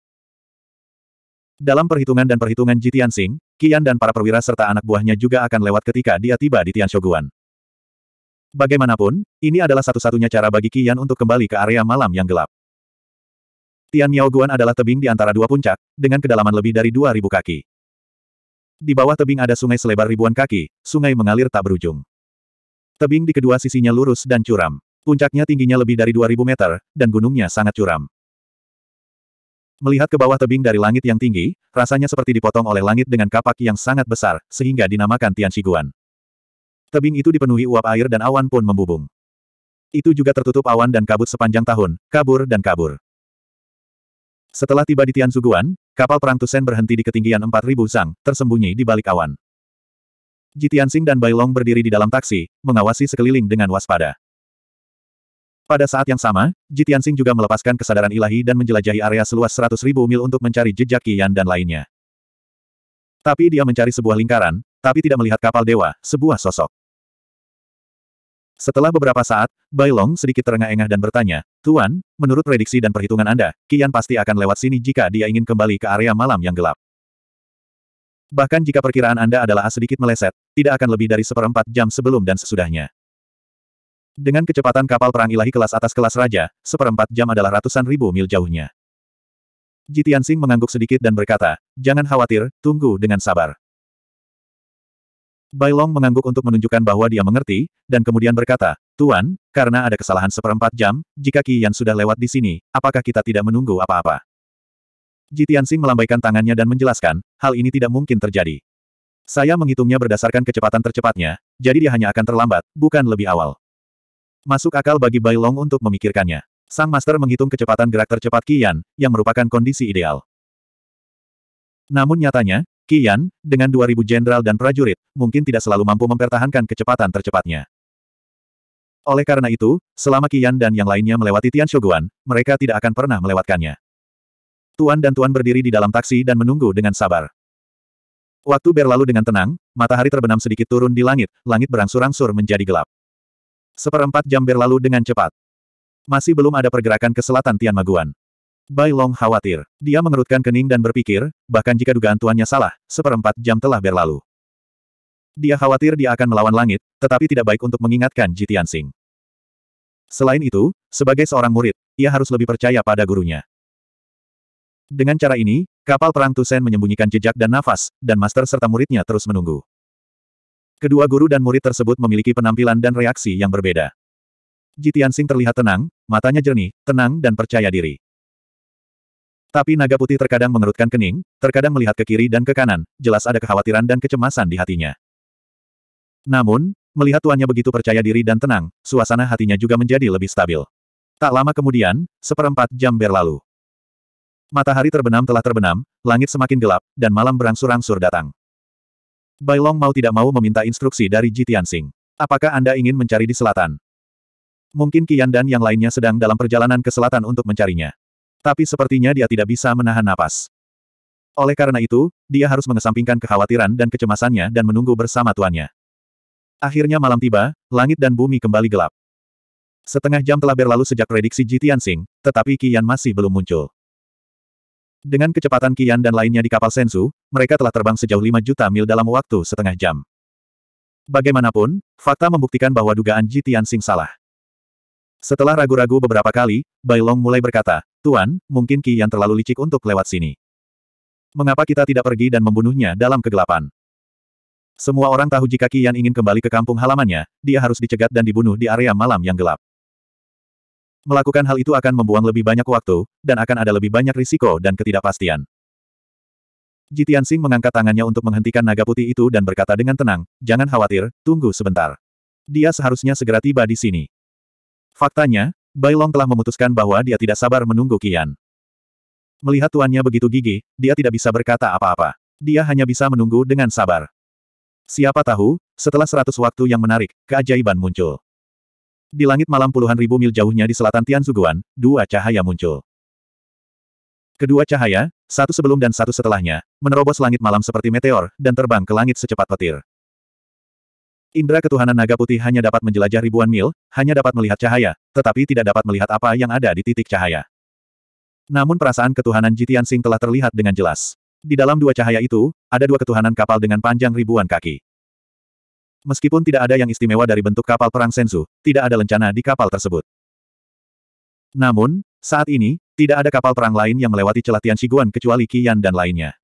Dalam perhitungan dan perhitungan Ji Tianxing, Kian dan para perwira serta anak buahnya juga akan lewat ketika dia tiba di Tian Bagaimanapun, ini adalah satu-satunya cara bagi Kian untuk kembali ke area malam yang gelap. Tian Guan adalah tebing di antara dua puncak, dengan kedalaman lebih dari 2.000 kaki. Di bawah tebing ada sungai selebar ribuan kaki, sungai mengalir tak berujung. Tebing di kedua sisinya lurus dan curam. Puncaknya tingginya lebih dari 2.000 meter, dan gunungnya sangat curam. Melihat ke bawah tebing dari langit yang tinggi, rasanya seperti dipotong oleh langit dengan kapak yang sangat besar, sehingga dinamakan Tian Shiguan. Tebing itu dipenuhi uap air dan awan pun membubung. Itu juga tertutup awan dan kabut sepanjang tahun, kabur dan kabur. Setelah tiba di Tianzuguan, kapal perang Tusen berhenti di ketinggian 4.000 sang, tersembunyi di balik awan. Ji Tianxing dan Bailong berdiri di dalam taksi, mengawasi sekeliling dengan waspada. Pada saat yang sama, Ji Tianxing juga melepaskan kesadaran ilahi dan menjelajahi area seluas 100.000 mil untuk mencari jejak Qian dan lainnya. Tapi dia mencari sebuah lingkaran, tapi tidak melihat kapal dewa, sebuah sosok. Setelah beberapa saat, Bai Long sedikit terengah-engah dan bertanya, Tuan, menurut prediksi dan perhitungan Anda, Kian pasti akan lewat sini jika dia ingin kembali ke area malam yang gelap. Bahkan jika perkiraan Anda adalah sedikit meleset, tidak akan lebih dari seperempat jam sebelum dan sesudahnya. Dengan kecepatan kapal perang ilahi kelas atas kelas raja, seperempat jam adalah ratusan ribu mil jauhnya. Jitian Jitiansing mengangguk sedikit dan berkata, Jangan khawatir, tunggu dengan sabar. Bailong mengangguk untuk menunjukkan bahwa dia mengerti, dan kemudian berkata, Tuan, karena ada kesalahan seperempat jam, jika Kian sudah lewat di sini, apakah kita tidak menunggu apa-apa? Ji Tianxing melambaikan tangannya dan menjelaskan, hal ini tidak mungkin terjadi. Saya menghitungnya berdasarkan kecepatan tercepatnya, jadi dia hanya akan terlambat, bukan lebih awal. Masuk akal bagi Bai Long untuk memikirkannya. Sang Master menghitung kecepatan gerak tercepat Kian, yang merupakan kondisi ideal. Namun nyatanya, Kian, dengan 2000 jenderal dan prajurit, mungkin tidak selalu mampu mempertahankan kecepatan tercepatnya. Oleh karena itu, selama Kian dan yang lainnya melewati Tian Shoguan, mereka tidak akan pernah melewatkannya. Tuan dan Tuan berdiri di dalam taksi dan menunggu dengan sabar. Waktu berlalu dengan tenang, matahari terbenam sedikit turun di langit, langit berangsur-angsur menjadi gelap. Seperempat jam berlalu dengan cepat. Masih belum ada pergerakan ke selatan Tian Maguan. Bai Long khawatir. Dia mengerutkan kening dan berpikir, bahkan jika dugaan tuannya salah, seperempat jam telah berlalu. Dia khawatir dia akan melawan langit, tetapi tidak baik untuk mengingatkan Ji Tianxing. Selain itu, sebagai seorang murid, ia harus lebih percaya pada gurunya. Dengan cara ini, kapal perang Tusen menyembunyikan jejak dan nafas, dan master serta muridnya terus menunggu. Kedua guru dan murid tersebut memiliki penampilan dan reaksi yang berbeda. Jitian Sing terlihat tenang, matanya jernih, tenang dan percaya diri. Tapi naga putih terkadang mengerutkan kening, terkadang melihat ke kiri dan ke kanan, jelas ada kekhawatiran dan kecemasan di hatinya. Namun, melihat tuannya begitu percaya diri dan tenang, suasana hatinya juga menjadi lebih stabil. Tak lama kemudian, seperempat jam berlalu. Matahari terbenam telah terbenam, langit semakin gelap, dan malam berangsur-angsur datang. Bailong mau tidak mau meminta instruksi dari Ji Tianxing. Apakah Anda ingin mencari di selatan? Mungkin Qian dan yang lainnya sedang dalam perjalanan ke selatan untuk mencarinya. Tapi sepertinya dia tidak bisa menahan napas. Oleh karena itu, dia harus mengesampingkan kekhawatiran dan kecemasannya dan menunggu bersama tuannya. Akhirnya malam tiba, langit dan bumi kembali gelap. Setengah jam telah berlalu sejak prediksi Ji Tianxing, tetapi Qian masih belum muncul. Dengan kecepatan Qian dan lainnya di kapal Sensu, mereka telah terbang sejauh 5 juta mil dalam waktu setengah jam. Bagaimanapun, fakta membuktikan bahwa dugaan Ji Tianxing salah. Setelah ragu-ragu beberapa kali, Bailong mulai berkata, Tuan, mungkin Ki yang terlalu licik untuk lewat sini. Mengapa kita tidak pergi dan membunuhnya dalam kegelapan? Semua orang tahu jika Ki Yan ingin kembali ke kampung halamannya, dia harus dicegat dan dibunuh di area malam yang gelap. Melakukan hal itu akan membuang lebih banyak waktu, dan akan ada lebih banyak risiko dan ketidakpastian. Jitian Sing mengangkat tangannya untuk menghentikan naga putih itu dan berkata dengan tenang, jangan khawatir, tunggu sebentar. Dia seharusnya segera tiba di sini. Faktanya, Bailong telah memutuskan bahwa dia tidak sabar menunggu Kian. Melihat tuannya begitu gigih, dia tidak bisa berkata apa-apa. Dia hanya bisa menunggu dengan sabar. Siapa tahu, setelah seratus waktu yang menarik, keajaiban muncul. Di langit malam puluhan ribu mil jauhnya di selatan Tianzuguan, dua cahaya muncul. Kedua cahaya, satu sebelum dan satu setelahnya, menerobos langit malam seperti meteor, dan terbang ke langit secepat petir. Indra ketuhanan naga putih hanya dapat menjelajah ribuan mil, hanya dapat melihat cahaya, tetapi tidak dapat melihat apa yang ada di titik cahaya. Namun perasaan ketuhanan Jitian Sing telah terlihat dengan jelas. Di dalam dua cahaya itu, ada dua ketuhanan kapal dengan panjang ribuan kaki. Meskipun tidak ada yang istimewa dari bentuk kapal perang Senzu, tidak ada lencana di kapal tersebut. Namun, saat ini, tidak ada kapal perang lain yang melewati celatian Shiguan kecuali Qian dan lainnya.